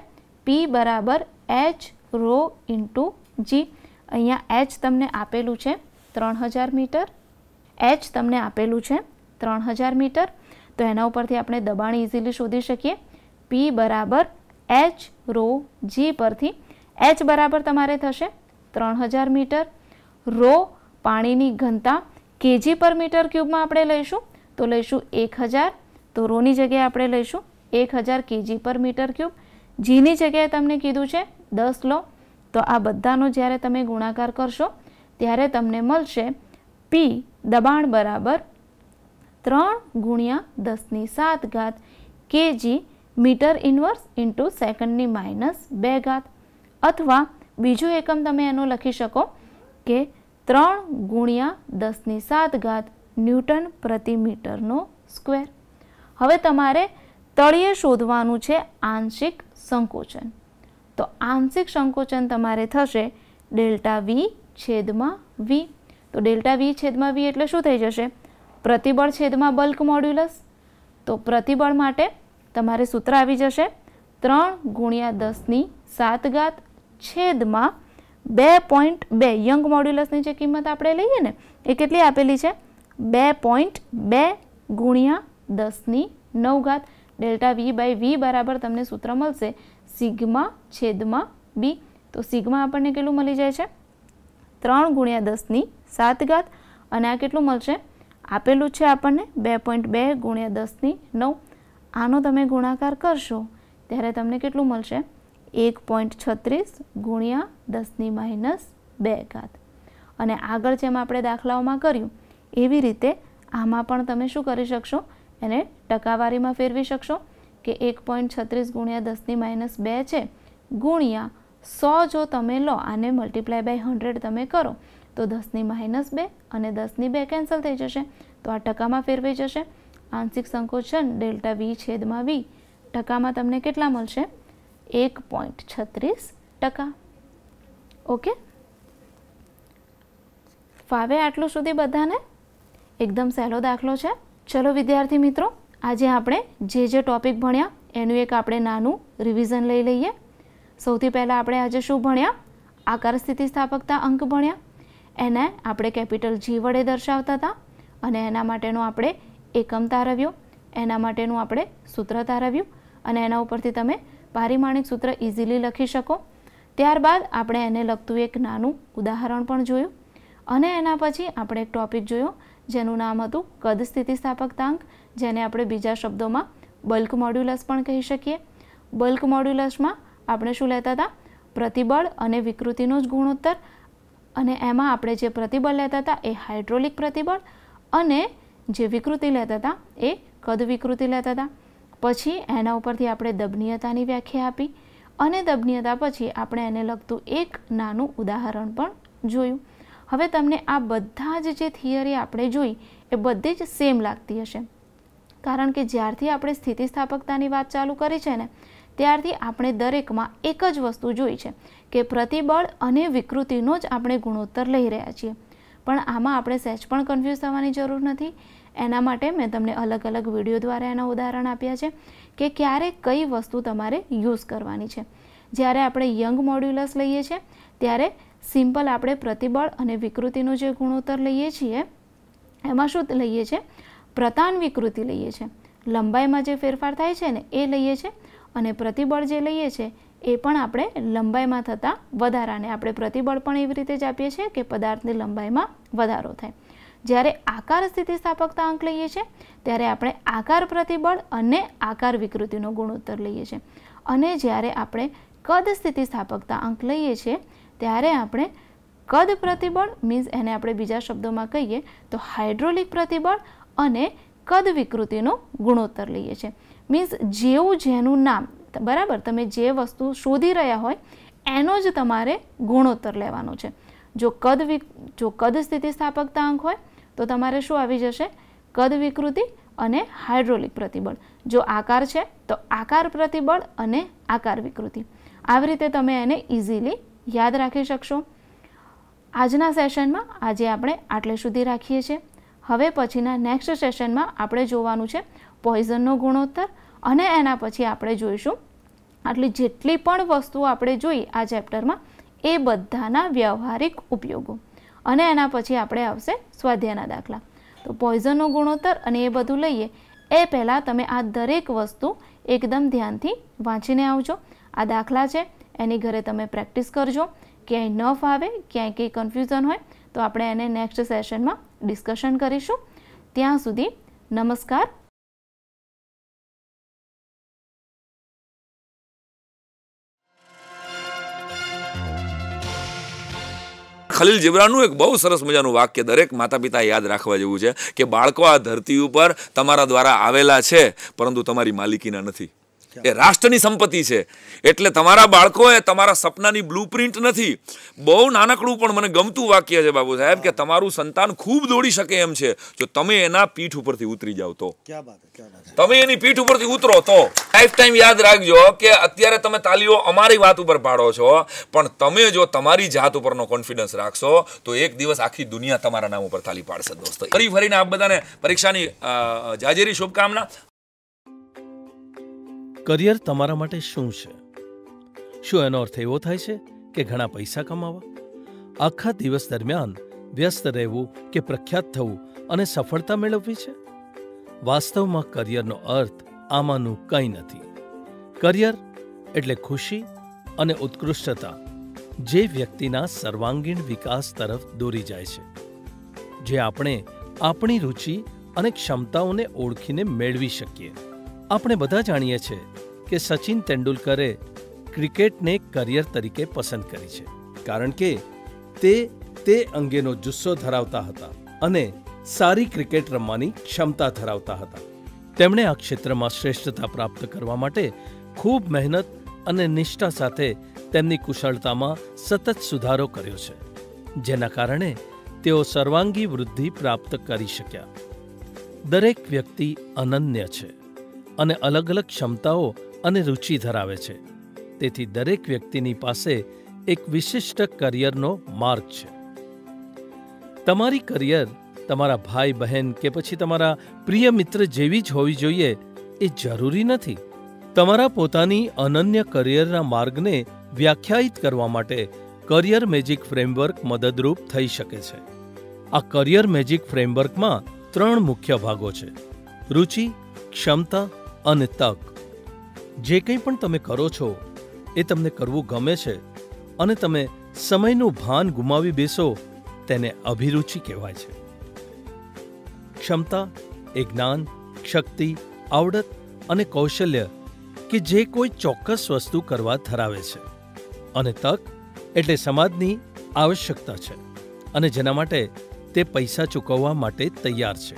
પી બરાબર એચ રો ઇન્ટુ જી અહીંયા એચ તમને આપેલું છે ત્રણ હજાર મીટર એચ તમને આપેલું છે ત્રણ હજાર મીટર તો એના ઉપરથી આપણે દબાણ ઇઝીલી શોધી શકીએ પી બરાબર એચ રો જી પરથી એચ બરાબર તમારે થશે ત્રણ હજાર મીટર રો પાણીની ઘનતા કેજી પર મીટર ક્યુબમાં આપણે લઈશું તો લઈશું એક હજાર તો રોની જગ્યાએ આપણે લઈશું એક હજાર કેજી પર મીટર ક્યુબ જીની જગ્યાએ તમને કીધું છે દસ લો તો આ બધાનો જ્યારે તમે ગુણાકાર કરશો ત્યારે તમને મળશે પી દબાણ બરાબર ત્રણ ગુણ્યા દસની સાત ઘાત કેજી મીટર ઇન્વર્સ ઇન્ટુ સેકન્ડની માઇનસ બે ઘાત અથવા બીજો એકમ તમે એનો લખી શકો કે ત્રણ ગુણ્યા દસની સાત ઘાત ન્યૂટન પ્રતિ મીટરનો સ્ક્વેર હવે તમારે તળિયે શોધવાનું છે આંશિક સંકોચન તો આંશિક સંકોચન તમારે થશે ડેલ્ટા વી છેદમાં વી તો ડેલ્ટા વી છેદમાં વી એટલે શું થઈ જશે પ્રતિબળ છેદમાં બલ્ક મોડ્યુલસ તો પ્રતિબળ માટે તમારે સૂત્ર આવી જશે ત્રણ ગુણ્યા દસની સાત ઘાત છેદમાં બે પોઈન્ટ બે યંગ મોડ્યુલસની જે કિંમત આપણે લઈએ ને એ કેટલી આપેલી છે બે પોઈન્ટ બે ગુણ્યા દસની નવ ઘાત ડેલ્ટા વી બાય વી બરાબર તમને સૂત્ર મળશે સિગ્મા છેદમાં બી તો સિગ્મા આપણને કેટલું મળી જાય છે ત્રણ ગુણ્યા દસની સાત ઘાત અને આ કેટલું મળશે આપેલું છે આપણને બે પોઈન્ટ બે ગુણ્યા દસની નવ આનો તમે ગુણાકાર કરશો ત્યારે તમને કેટલું મળશે એક પોઈન્ટ છત્રીસ ગુણ્યા દસની માઇનસ બે ઘાત અને આગળ જેમ આપણે દાખલાઓમાં કર્યું એવી રીતે આમાં પણ તમે શું કરી શકશો એને ટકાવારીમાં ફેરવી શકશો કે એક પોઈન્ટ છત્રીસ ગુણ્યા દસની માઇનસ બે છે ગુણ્યા સો જો તમે લો આને મલ્ટીપ્લાય બાય હંડ્રેડ તમે કરો તો દસની માઇનસ બે અને દસની બે કેન્સલ થઈ જશે તો આ ટકામાં ફેરવાઈ જશે આંશિક સંકોચન ડેલ્ટા વી છેદમાં વી ટકામાં તમને કેટલા મળશે એક પોઈન્ટ છત્રીસ ટકા ઓકે ફાવે આટલું સુધી બધાને એકદમ સહેલો દાખલો છે ચલો વિદ્યાર્થી મિત્રો આજે આપણે જે જે ટોપિક ભણ્યા એનું એક આપણે નાનું રિવિઝન લઈ લઈએ સૌથી પહેલાં આપણે આજે શું ભણ્યા આકાર સ્થિતિસ્થાપકતા અંક ભણ્યા એને આપણે કેપિટલ જી વડે દર્શાવતા હતા અને એના માટેનો આપણે એકમ તારવ્યો એના માટેનું આપણે સૂત્ર તારવ્યું અને એના ઉપરથી તમે પારિમાણિક સૂત્ર ઇઝીલી લખી શકો ત્યારબાદ આપણે એને લગતું એક નાનું ઉદાહરણ પણ જોયું અને એના પછી આપણે એક ટોપિક જોયો જેનું નામ હતું કદ સ્થિતિસ્થાપકતાંક જેને આપણે બીજા શબ્દોમાં બલ્ક મોડ્યુલસ પણ કહી શકીએ બલ્ક મોડ્યુલસમાં આપણે શું લેતા હતા પ્રતિબળ અને વિકૃતિનો જ ગુણોત્તર અને એમાં આપણે જે પ્રતિબળ લેતા હતા એ હાઇડ્રોલિક પ્રતિબળ અને જે વિકૃતિ લેતા હતા એ કદ વિકૃતિ લેતા હતા પછી એના ઉપરથી આપણે દબનીયતાની વ્યાખ્યા આપી અને દબનીયતા પછી આપણે એને લગતું એક નાનું ઉદાહરણ પણ જોયું હવે તમને આ બધા જ જે થિયરી આપણે જોઈ એ બધી જ સેમ લાગતી હશે કારણ કે જ્યારથી આપણે સ્થિતિસ્થાપકતાની વાત ચાલુ કરી છે ને ત્યારથી આપણે દરેકમાં એક જ વસ્તુ જોઈ છે કે પ્રતિબળ અને વિકૃતિનો જ આપણે ગુણોત્તર લઈ રહ્યા છીએ પણ આમાં આપણે સહેજ પણ કન્ફ્યુઝ થવાની જરૂર નથી એના માટે મેં તમને અલગ અલગ વિડીયો દ્વારા એના ઉદાહરણ આપ્યા છે કે ક્યારે કઈ વસ્તુ તમારે યુઝ કરવાની છે જ્યારે આપણે યંગ મોડ્યુલસ લઈએ છીએ ત્યારે સિમ્પલ આપણે પ્રતિબળ અને વિકૃતિનો જે ગુણોત્તર લઈએ છીએ એમાં શું લઈએ છીએ પ્રતાન વિકૃતિ લઈએ છીએ લંબાઈમાં જે ફેરફાર થાય છે ને એ લઈએ છીએ અને પ્રતિબળ જે લઈએ છીએ એ પણ આપણે લંબાઈમાં થતા વધારાને આપણે પ્રતિબળ પણ એવી રીતે જ આપીએ છીએ કે પદાર્થની લંબાઈમાં વધારો થાય જ્યારે આકાર સ્થિતિસ્થાપકતા અંક લઈએ છીએ ત્યારે આપણે આકાર પ્રતિબળ અને આકાર વિકૃતિનો ગુણોત્તર લઈએ છીએ અને જ્યારે આપણે કદ સ્થિતિસ્થાપકતા અંક લઈએ છીએ ત્યારે આપણે કદ પ્રતિબળ મીન્સ એને આપણે બીજા શબ્દોમાં કહીએ તો હાઇડ્રોલિક પ્રતિબળ અને કદ વિકૃતિનો ગુણોત્તર લઈએ છીએ મીન્સ જેવું જેનું નામ બરાબર તમે જે વસ્તુ શોધી રહ્યા હોય એનો જ તમારે ગુણોત્તર લેવાનો છે જો કદ વિક જો કદ સ્થિતિસ્થાપકતા અંક હોય તો તમારે શું આવી જશે કદ વિકૃતિ અને હાઇડ્રોલિક પ્રતિબળ જો આકાર છે તો આકાર પ્રતિબળ અને આકાર વિકૃતિ આવી રીતે તમે એને ઇઝીલી યાદ રાખી શકશો આજના સેશનમાં આજે આપણે આટલે સુધી રાખીએ છીએ હવે પછીના નેક્સ્ટ સેશનમાં આપણે જોવાનું છે પોઈઝનનો ગુણોત્તર અને એના પછી આપણે જોઈશું આટલી જેટલી પણ વસ્તુઓ આપણે જોઈ આ ચેપ્ટરમાં એ બધાના વ્યવહારિક ઉપયોગો અને એના પછી આપણે આવશે સ્વાધ્યાયના દાખલા તો પોઈઝનનો ગુણોત્તર અને એ બધું લઈએ એ પહેલાં તમે આ દરેક વસ્તુ એકદમ ધ્યાનથી વાંચીને આવજો આ દાખલા છે એની ઘરે તમે પ્રેક્ટિસ કરજો ક્યાંય ન ફાવે ક્યાંય કંઈ કન્ફ્યુઝન હોય તો આપણે એને નેક્સ્ટ સેશનમાં ડિસ્કશન કરીશું ત્યાં સુધી નમસ્કાર ખલીલ જિબ્રાનું એક બહુ સરસ મજાનું વાક્ય દરેક માતા પિતા યાદ રાખવા જેવું છે કે બાળકો આ ધરતી ઉપર તમારા દ્વારા આવેલા છે પરંતુ તમારી માલિકીના નથી એ રાષ્ટ્રની સંપત્તિ છે એટલે તમારા બાળકોએ તમારા સપનાની બ્લુ નથી બહુ નાનકડું પણ મને ગમતું વાક્ય છે બાબુ સાહેબ કે તમારું સંતાન ખૂબ દોડી શકે એમ છે જો તમે એના પીઠ ઉપરથી ઉતરી જાવ તો તમે એની પીઠ ઉપરથી ઉતરો તો લાઈફ ટાઈમ યાદ રાખજો કે અત્યારે તમે તાલીઓ અમારી વાત ઉપર પાડો છો પણ તમે જો તમારી જાત ઉપરનો કોન્ફિડન્સ રાખશો તો એક દિવસ આખી દુનિયા તમારા નામ ઉપર તાલી પાડશે દોસ્તો ફરી ફરીને આપ બધાને પરીક્ષાની જાજેરી શુભકામના કરિયર તમારા માટે શું છે શું એનો અર્થ એવો થાય છે કે ઘણા પૈસા કમાવા આખા દિવસ દરમિયાન વ્યસ્ત રહેવું કે પ્રખ્યાત થવું અને સફળતા મેળવવી છે વાસ્તવમાં કરિયરનો અર્થ આમાંનું કંઈ નથી કરિયર એટલે ખુશી અને ઉત્કૃષ્ટતા જે વ્યક્તિના સર્વાંગીણ વિકાસ તરફ દોરી જાય છે જે આપણે આપણી રુચિ અને ક્ષમતાઓને ઓળખીને મેળવી શકીએ આપણે બધા જાણીએ છીએ કે સચિન તેંડુલકરે ક્રિકેટને કરિયર તરીકે પસંદ કરી છે કારણ કે તે તે અંગેનો જુસ્સો ધરાવતા હતા અને સારી ક્રિકેટ રમવાની ક્ષમતા ધરાવતા હતા તેમણે આ ક્ષેત્રમાં શ્રેષ્ઠતા પ્રાપ્ત કરવા માટે ખૂબ મહેનત અને નિષ્ઠા સાથે તેમની કુશળતામાં સતત સુધારો કર્યો છે જેના કારણે તેઓ સર્વાંગી વૃદ્ધિ પ્રાપ્ત કરી શક્યા દરેક વ્યક્તિ અનન્ય છે અને અલગ અલગ ક્ષમતાઓ અને રુચિ ધરાવે છે તેથી દરેક વ્યક્તિની પાસે એક વિશિષ્ટ કરિયરનો માર્ગ છે તમારી કરિયર તમારા ભાઈ બહેન કે પછી તમારા પ્રિય મિત્ર જેવી જ હોવી જોઈએ એ જરૂરી નથી તમારા પોતાની અનન્ય કરિયરના માર્ગને વ્યાખ્યાયિત કરવા માટે કરિયર મેજિક ફ્રેમવર્ક મદદરૂપ થઈ શકે છે આ કરિયર મેજિક ફ્રેમવર્કમાં ત્રણ મુખ્ય ભાગો છે રુચિ ક્ષમતા અને તક જે કંઈ પણ તમે કરો છો એ તમને કરવું ગમે છે અને તમે સમયનું ભાન ગુમાવી બેસો તેને અભિરુચિ કહેવાય છે ક્ષમતા એ જ્ઞાન શક્તિ આવડત અને કૌશલ્ય કે જે કોઈ ચોક્કસ વસ્તુ કરવા ધરાવે છે અને તક એટલે સમાજની આવશ્યકતા છે અને જેના માટે તે પૈસા ચૂકવવા માટે તૈયાર છે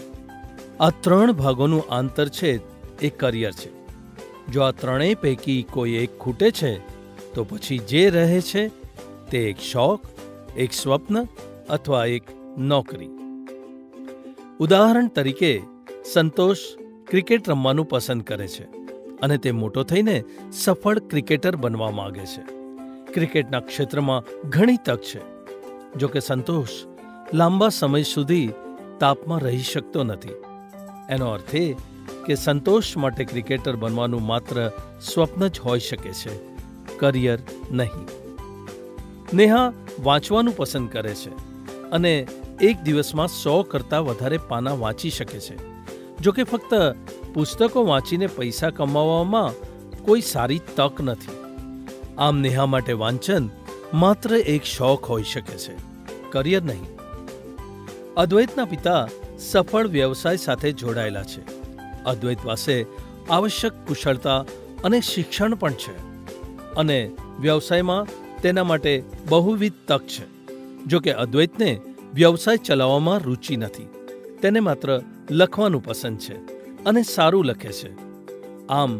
આ ત્રણ ભાગોનું આંતર છે એ કરિયર છે જો આ ત્રણેય પૈકી કોઈ એક ખૂટે છે તો પછી જે રહે છે તે એક શોખ એક સ્વપ્ન અથવા એક નોકરી ઉદાહરણ તરીકે સંતોષ ક્રિકેટ રમવાનું પસંદ કરે છે અને તે મોટો થઈને સફળ ક્રિકેટર બનવા માંગે છે ક્રિકેટના ક્ષેત્રમાં ઘણી તક છે જો કે સંતોષ લાંબા સમય સુધી તાપમાં રહી શકતો નથી એનો અર્થ એ કે સંતોષ માટે ક્રિકેટર બનવાનું માત્ર સ્વપ્ન જ હોઈ શકે છે કરિયર નહીં નેહા વાંચવાનું પસંદ કરે છે અને એક દિવસમાં સો કરતાં વધારે પાના વાંચી શકે છે જોકે ફક્ત પુસ્તકો વાંચીને પૈસા કમાવવામાં કોઈ સારી તક નથી આમ નેહા માટે વાંચન માત્ર એક શોખ હોઈ શકે છે કરિયર નહીં અદ્વૈતના પિતા સફળ વ્યવસાય સાથે જોડાયેલા છે અદ્વૈત પાસે આવશ્યક કુશળતા અને શિક્ષણ પણ છે અને વ્યવસાયમાં તેના માટે બહુવિધ તક છે જોકે અદ્વૈતને વ્યવસાય ચલાવવામાં રુચિ નથી તેને માત્ર લખવાનું પસંદ છે અને સારું લખે છે આમ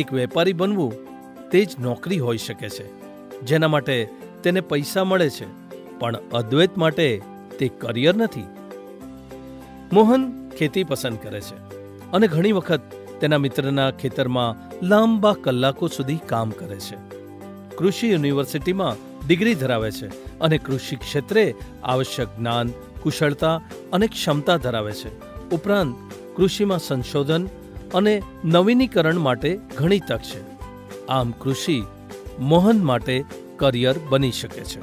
એક વેપારી બનવું તે જ નોકરી હોઈ શકે છે જેના માટે તેને પૈસા મળે છે પણ અદ્વૈત માટે તે કરિયર નથી મોહન ખેતી પસંદ કરે છે અને ઘણી વખત તેના મિત્રના ખેતરમાં લાંબા કલાકો સુધી કામ કરે છે કૃષિ યુનિવર્સિટીમાં ડિગ્રી ધરાવે છે અને કૃષિ ક્ષેત્રે આવશ્યક જ્ઞાન કુશળતા અને ક્ષમતા ધરાવે છે ઉપરાંત કૃષિમાં સંશોધન અને નવીનીકરણ માટે ઘણી તક છે આમ કૃષિ મોહન માટે કરિયર બની શકે છે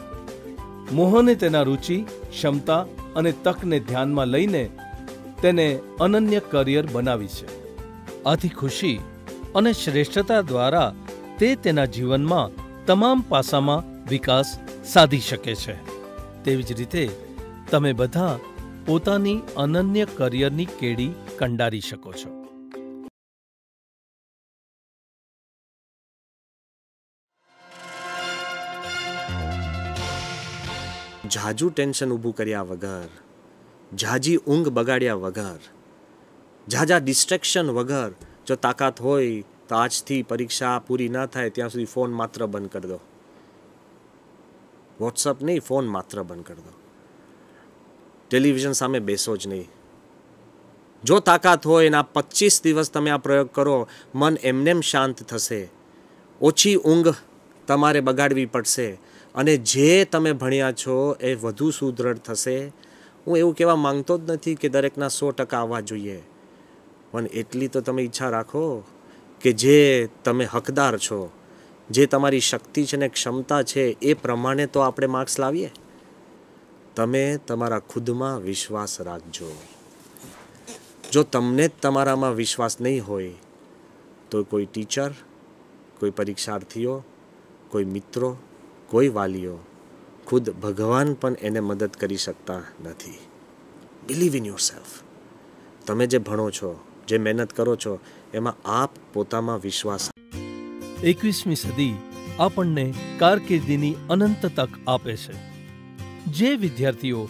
મોહને તેના રુચિ ક્ષમતા અને તકને ધ્યાનમાં લઈને તેને અનન્ય કરિયર બનાવી છે આથી ખુશી અને શ્રેષ્ઠતા દ્વારા તે તેના જીવનમાં તમામ પાસામાં વિકાસ સાધી શકે છે તેવી જ રીતે તમે બધા પોતાની અનન્ય કરિયરની કેડી કંડારી શકો છો જાજુ ટેન્શન ઊભું કર્યા વગર ઝાઝી ઊંઘ બગાડ્યા વગર ઝાઝા ડિસ્ટ્રેક્શન વગર જો તાકાત હોય તો આજથી પરીક્ષા પૂરી ના થાય ત્યાં સુધી ફોન માત્ર બંધ કરી દો વોટ્સઅપ નહીં ફોન માત્ર બંધ કરી દો ટેલિવિઝન સામે બેસો જ નહીં જો તાકાત હોય એના પચીસ દિવસ તમે આ પ્રયોગ કરો મન એમનેમ શાંત થશે ઓછી ઊંઘ તમારે બગાડવી પડશે અને જે તમે ભણ્યા છો એ વધુ સુદૃઢ થશે હું એવું કહેવા માંગતો જ નથી કે દરેકના સો ટકા આવવા જોઈએ પણ એટલી તો તમે ઈચ્છા રાખો કે જે તમે હકદાર છો જે તમારી શક્તિ છે ને ક્ષમતા છે એ પ્રમાણે તો આપણે માર્ક્સ લાવીએ તમે તમારા ખુદમાં વિશ્વાસ રાખજો જો તમને જ તમારામાં વિશ્વાસ નહીં હોય તો કોઈ ટીચર કોઈ પરીક્ષાર્થીઓ કોઈ મિત્રો કોઈ વાલીઓ ખુદ ભગવાન પણ એને મદદ કરી શકતા નથી બિલીવ ઇન યોર સેલ્ફ તમે જે ભણો છો જે મહેનત કરો છો એમાં આપ પોતામાં વિશ્વાસ એકવીસમી સદી આપણને કારકિર્દીની અનંત તક આપે છે જે વિદ્યાર્થીઓ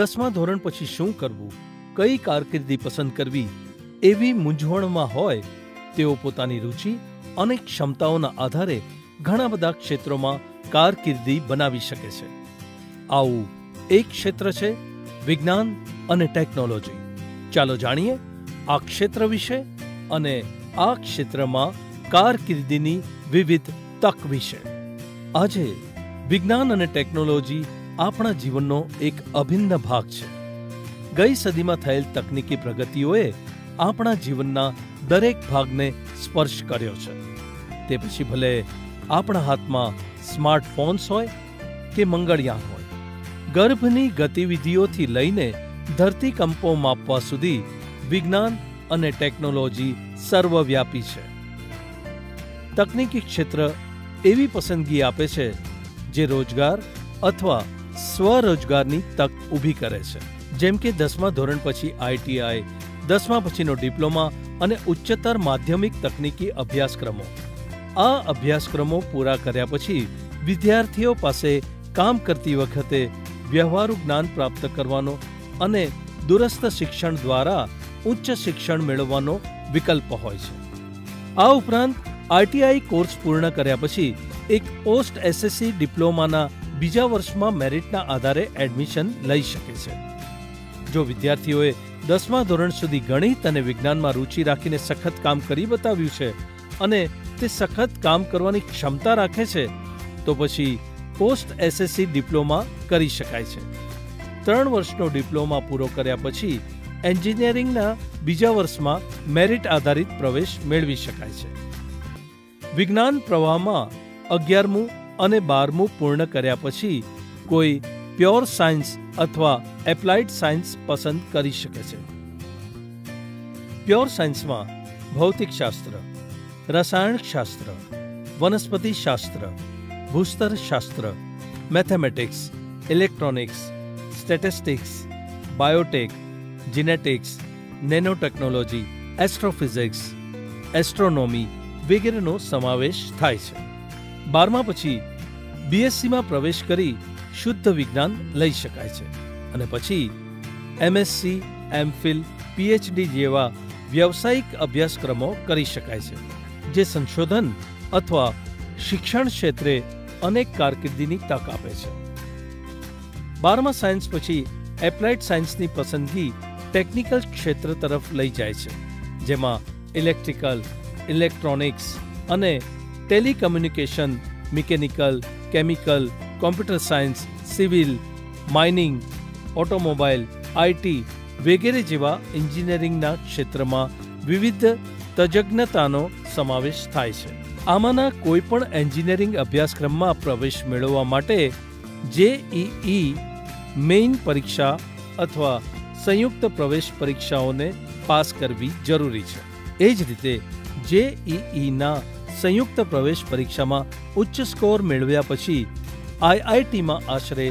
દસમા ધોરણ પછી શું કરવું કઈ કારકિર્દી પસંદ કરવી એવી મૂંઝવણમાં હોય તેઓ પોતાની રુચિ અને ક્ષમતાઓના આધારે ઘણા બધા ક્ષેત્રોમાં કારકિર્દી બનાવી શકે છે આવું એક ક્ષેત્ર છે વિજ્ઞાન અને ટેકનોલોજી ચાલો જાણીએ આ ક્ષેત્ર વિશે અને આ ક્ષેત્રમાં કારકિર્દીની વિવિધ તક વિશે આજે વિજ્ઞાન અને ટેકનોલોજી આપણા જીવનનો એક અભિન્ન ભાગ છે ગઈ સદીમાં થયેલ તકનીકી પ્રગતિઓએ આપણા જીવનના દરેક ભાગને સ્પર્શ કર્યો છે તે પછી ભલે આપણા હાથમાં સ્માર્ટફોન્સ હોય કે મંગળયાન હોય ગર્ભની ગતિવિધિઓથી લઈને ધરતીકંપો માપવા સુધી વિજ્ઞાન અને ટેકનોલોજી સર્વવ્યાપી છે તકનીકી ક્ષેત્ર એવી પસંદગી આપે છે જે રોજગાર અથવા સ્વરોજગારની તક ઊભી કરે છે જેમ કે દસમા ધોરણ પછી આઈટીઆઈ દસમા પછીનો ડિપ્લોમા અને ઉચ્ચતર માધ્યમિક તકનીકી અભ્યાસક્રમો આ અભ્યાસક્રમો પૂરા કર્યા પછી વિદ્યાર્થીઓ પાસે કામ કરતી વખતે વ્યવહારુ જ્ઞાન પ્રાપ્ત કરવાનો અને દૂરસ્થ શિક્ષણ દ્વારા ઉચ્ચ શિક્ષણ મેળવવાનો વિકલ્પ હોય છે આ ઉપરાંત આરટીઆઈ કોર્સ પૂર્ણ કર્યા પછી એક પોસ્ટ એસએસસી ડિપ્લોમાના બીજા વર્ષમાં મેરિટના આધારે એડમિશન લઈ શકે છે જો વિદ્યાર્થીઓએ દસમા ધોરણ સુધી ગણિત અને વિજ્ઞાનમાં રુચિ રાખીને સખત કામ કરી બતાવ્યું છે અને તે સખત કામ કરવાની ક્ષમતા રાખે છે તો પછી પોસ્ટ એસએસસી ડિપ્લોમા કરી શકાય છે ત્રણ વર્ષનો ડિપ્લોમા પૂરો કર્યા પછી એન્જિનિયરિંગના બીજા વર્ષમાં મેરિટ આધારિત પ્રવેશ મેળવી શકાય છે વિજ્ઞાન પ્રવાહમાં અગિયારમું અને બારમું પૂર્ણ કર્યા પછી કોઈ પ્યોર સાયન્સ અથવા એપ્લાઇડ સાયન્સ પસંદ કરી શકે છે પ્યોર સાયન્સમાં ભૌતિકશાસ્ત્ર રસાયણશાસ્ત્ર વનસ્પતિશાસ્ત્ર ભૂસ્તરશાસ્ત્ર mathematics electronics statistics biotech genetics nanotechnology astrophysics astronomy વગેરેનો સમાવેશ થાય છે બારમા પછી બીએસસીમાં પ્રવેશ કરી શુદ્ધ વિજ્ઞાન લઈ શકાય છે અને પછી એમએસસી એમફિલ પીએચડી જેવા વ્યવસાયિક અભ્યાસક્રમો કરી શકાય છે જે સંશોધન અથવા શિક્ષણ ક્ષેત્રે અનેક કારકિર્દીની તક આપે છે બારમા સાયન્સ પછી એપ્લાઇડ સાયન્સની પસંદગી ટેકનિકલ ક્ષેત્ર તરફ લઈ જાય છે જેમાં ઇલેક્ટ્રિકલ ઇલેક્ટ્રોનિક્સ અને telecommunication mechanical chemical computer science civil mining automobile IT વગેરે જેવા એન્જિનિયરિંગના ક્ષેત્રમાં વિવિધ તજજ્ઞતાનો સમાવેશ થાય છે આમાંના કોઈપણ એન્જિનિયરિંગ અભ્યાસક્રમમાં પ્રવેશ મેળવવા માટે જેઈઈ e e મેઇન પરીક્ષા અથવા સંયુક્ત પ્રવેશ પરીક્ષાઓને પાસ કરવી જરૂરી છે એ જ રીતે જેઈઈના e સંયુક્ત પ્રવેશ પરીક્ષામાં ઉચ્ચ સ્કોર મેળવ્યા પછી આઈઆઈટીમાં આશરે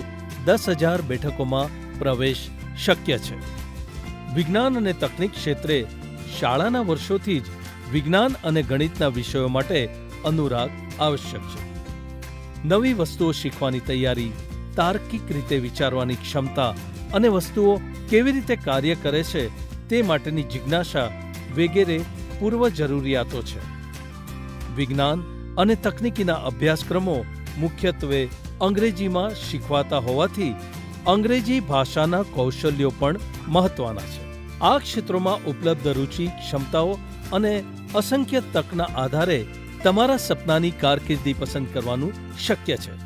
દસ હજાર બેઠકોમાં પ્રવેશ શક્ય છે વિજ્ઞાન અને તકનીક ક્ષેત્રે શાળાના વર્ષોથી જ વિજ્ઞાન અને ગણિતના વિષયો માટે અનુરાગ આવશ્યક છે નવી વસ્તુઓ શીખવાની તૈયારી તાર્કિક રીતે વિચારવાની ક્ષમતા અને વસ્તુઓ કેવી રીતે કાર્ય કરે છે તે માટેની જિજ્ઞાસા વગેરે પૂર્વ જરૂરિયાતો છે વિજ્ઞાન અને તકનિકીના અભ્યાસક્રમો મુખ્યત્વે અંગ્રેજીમાં શીખવાતા હોવાથી અંગ્રેજી ભાષાના કૌશલ્યો પણ મહત્વના છે આ ક્ષેત્રોમાં ઉપલબ્ધ રુચિ ક્ષમતાઓ અને અસંખ્ય તકના આધારે તમારા સપનાની કારકિર્દી પસંદ કરવાનું શક્ય છે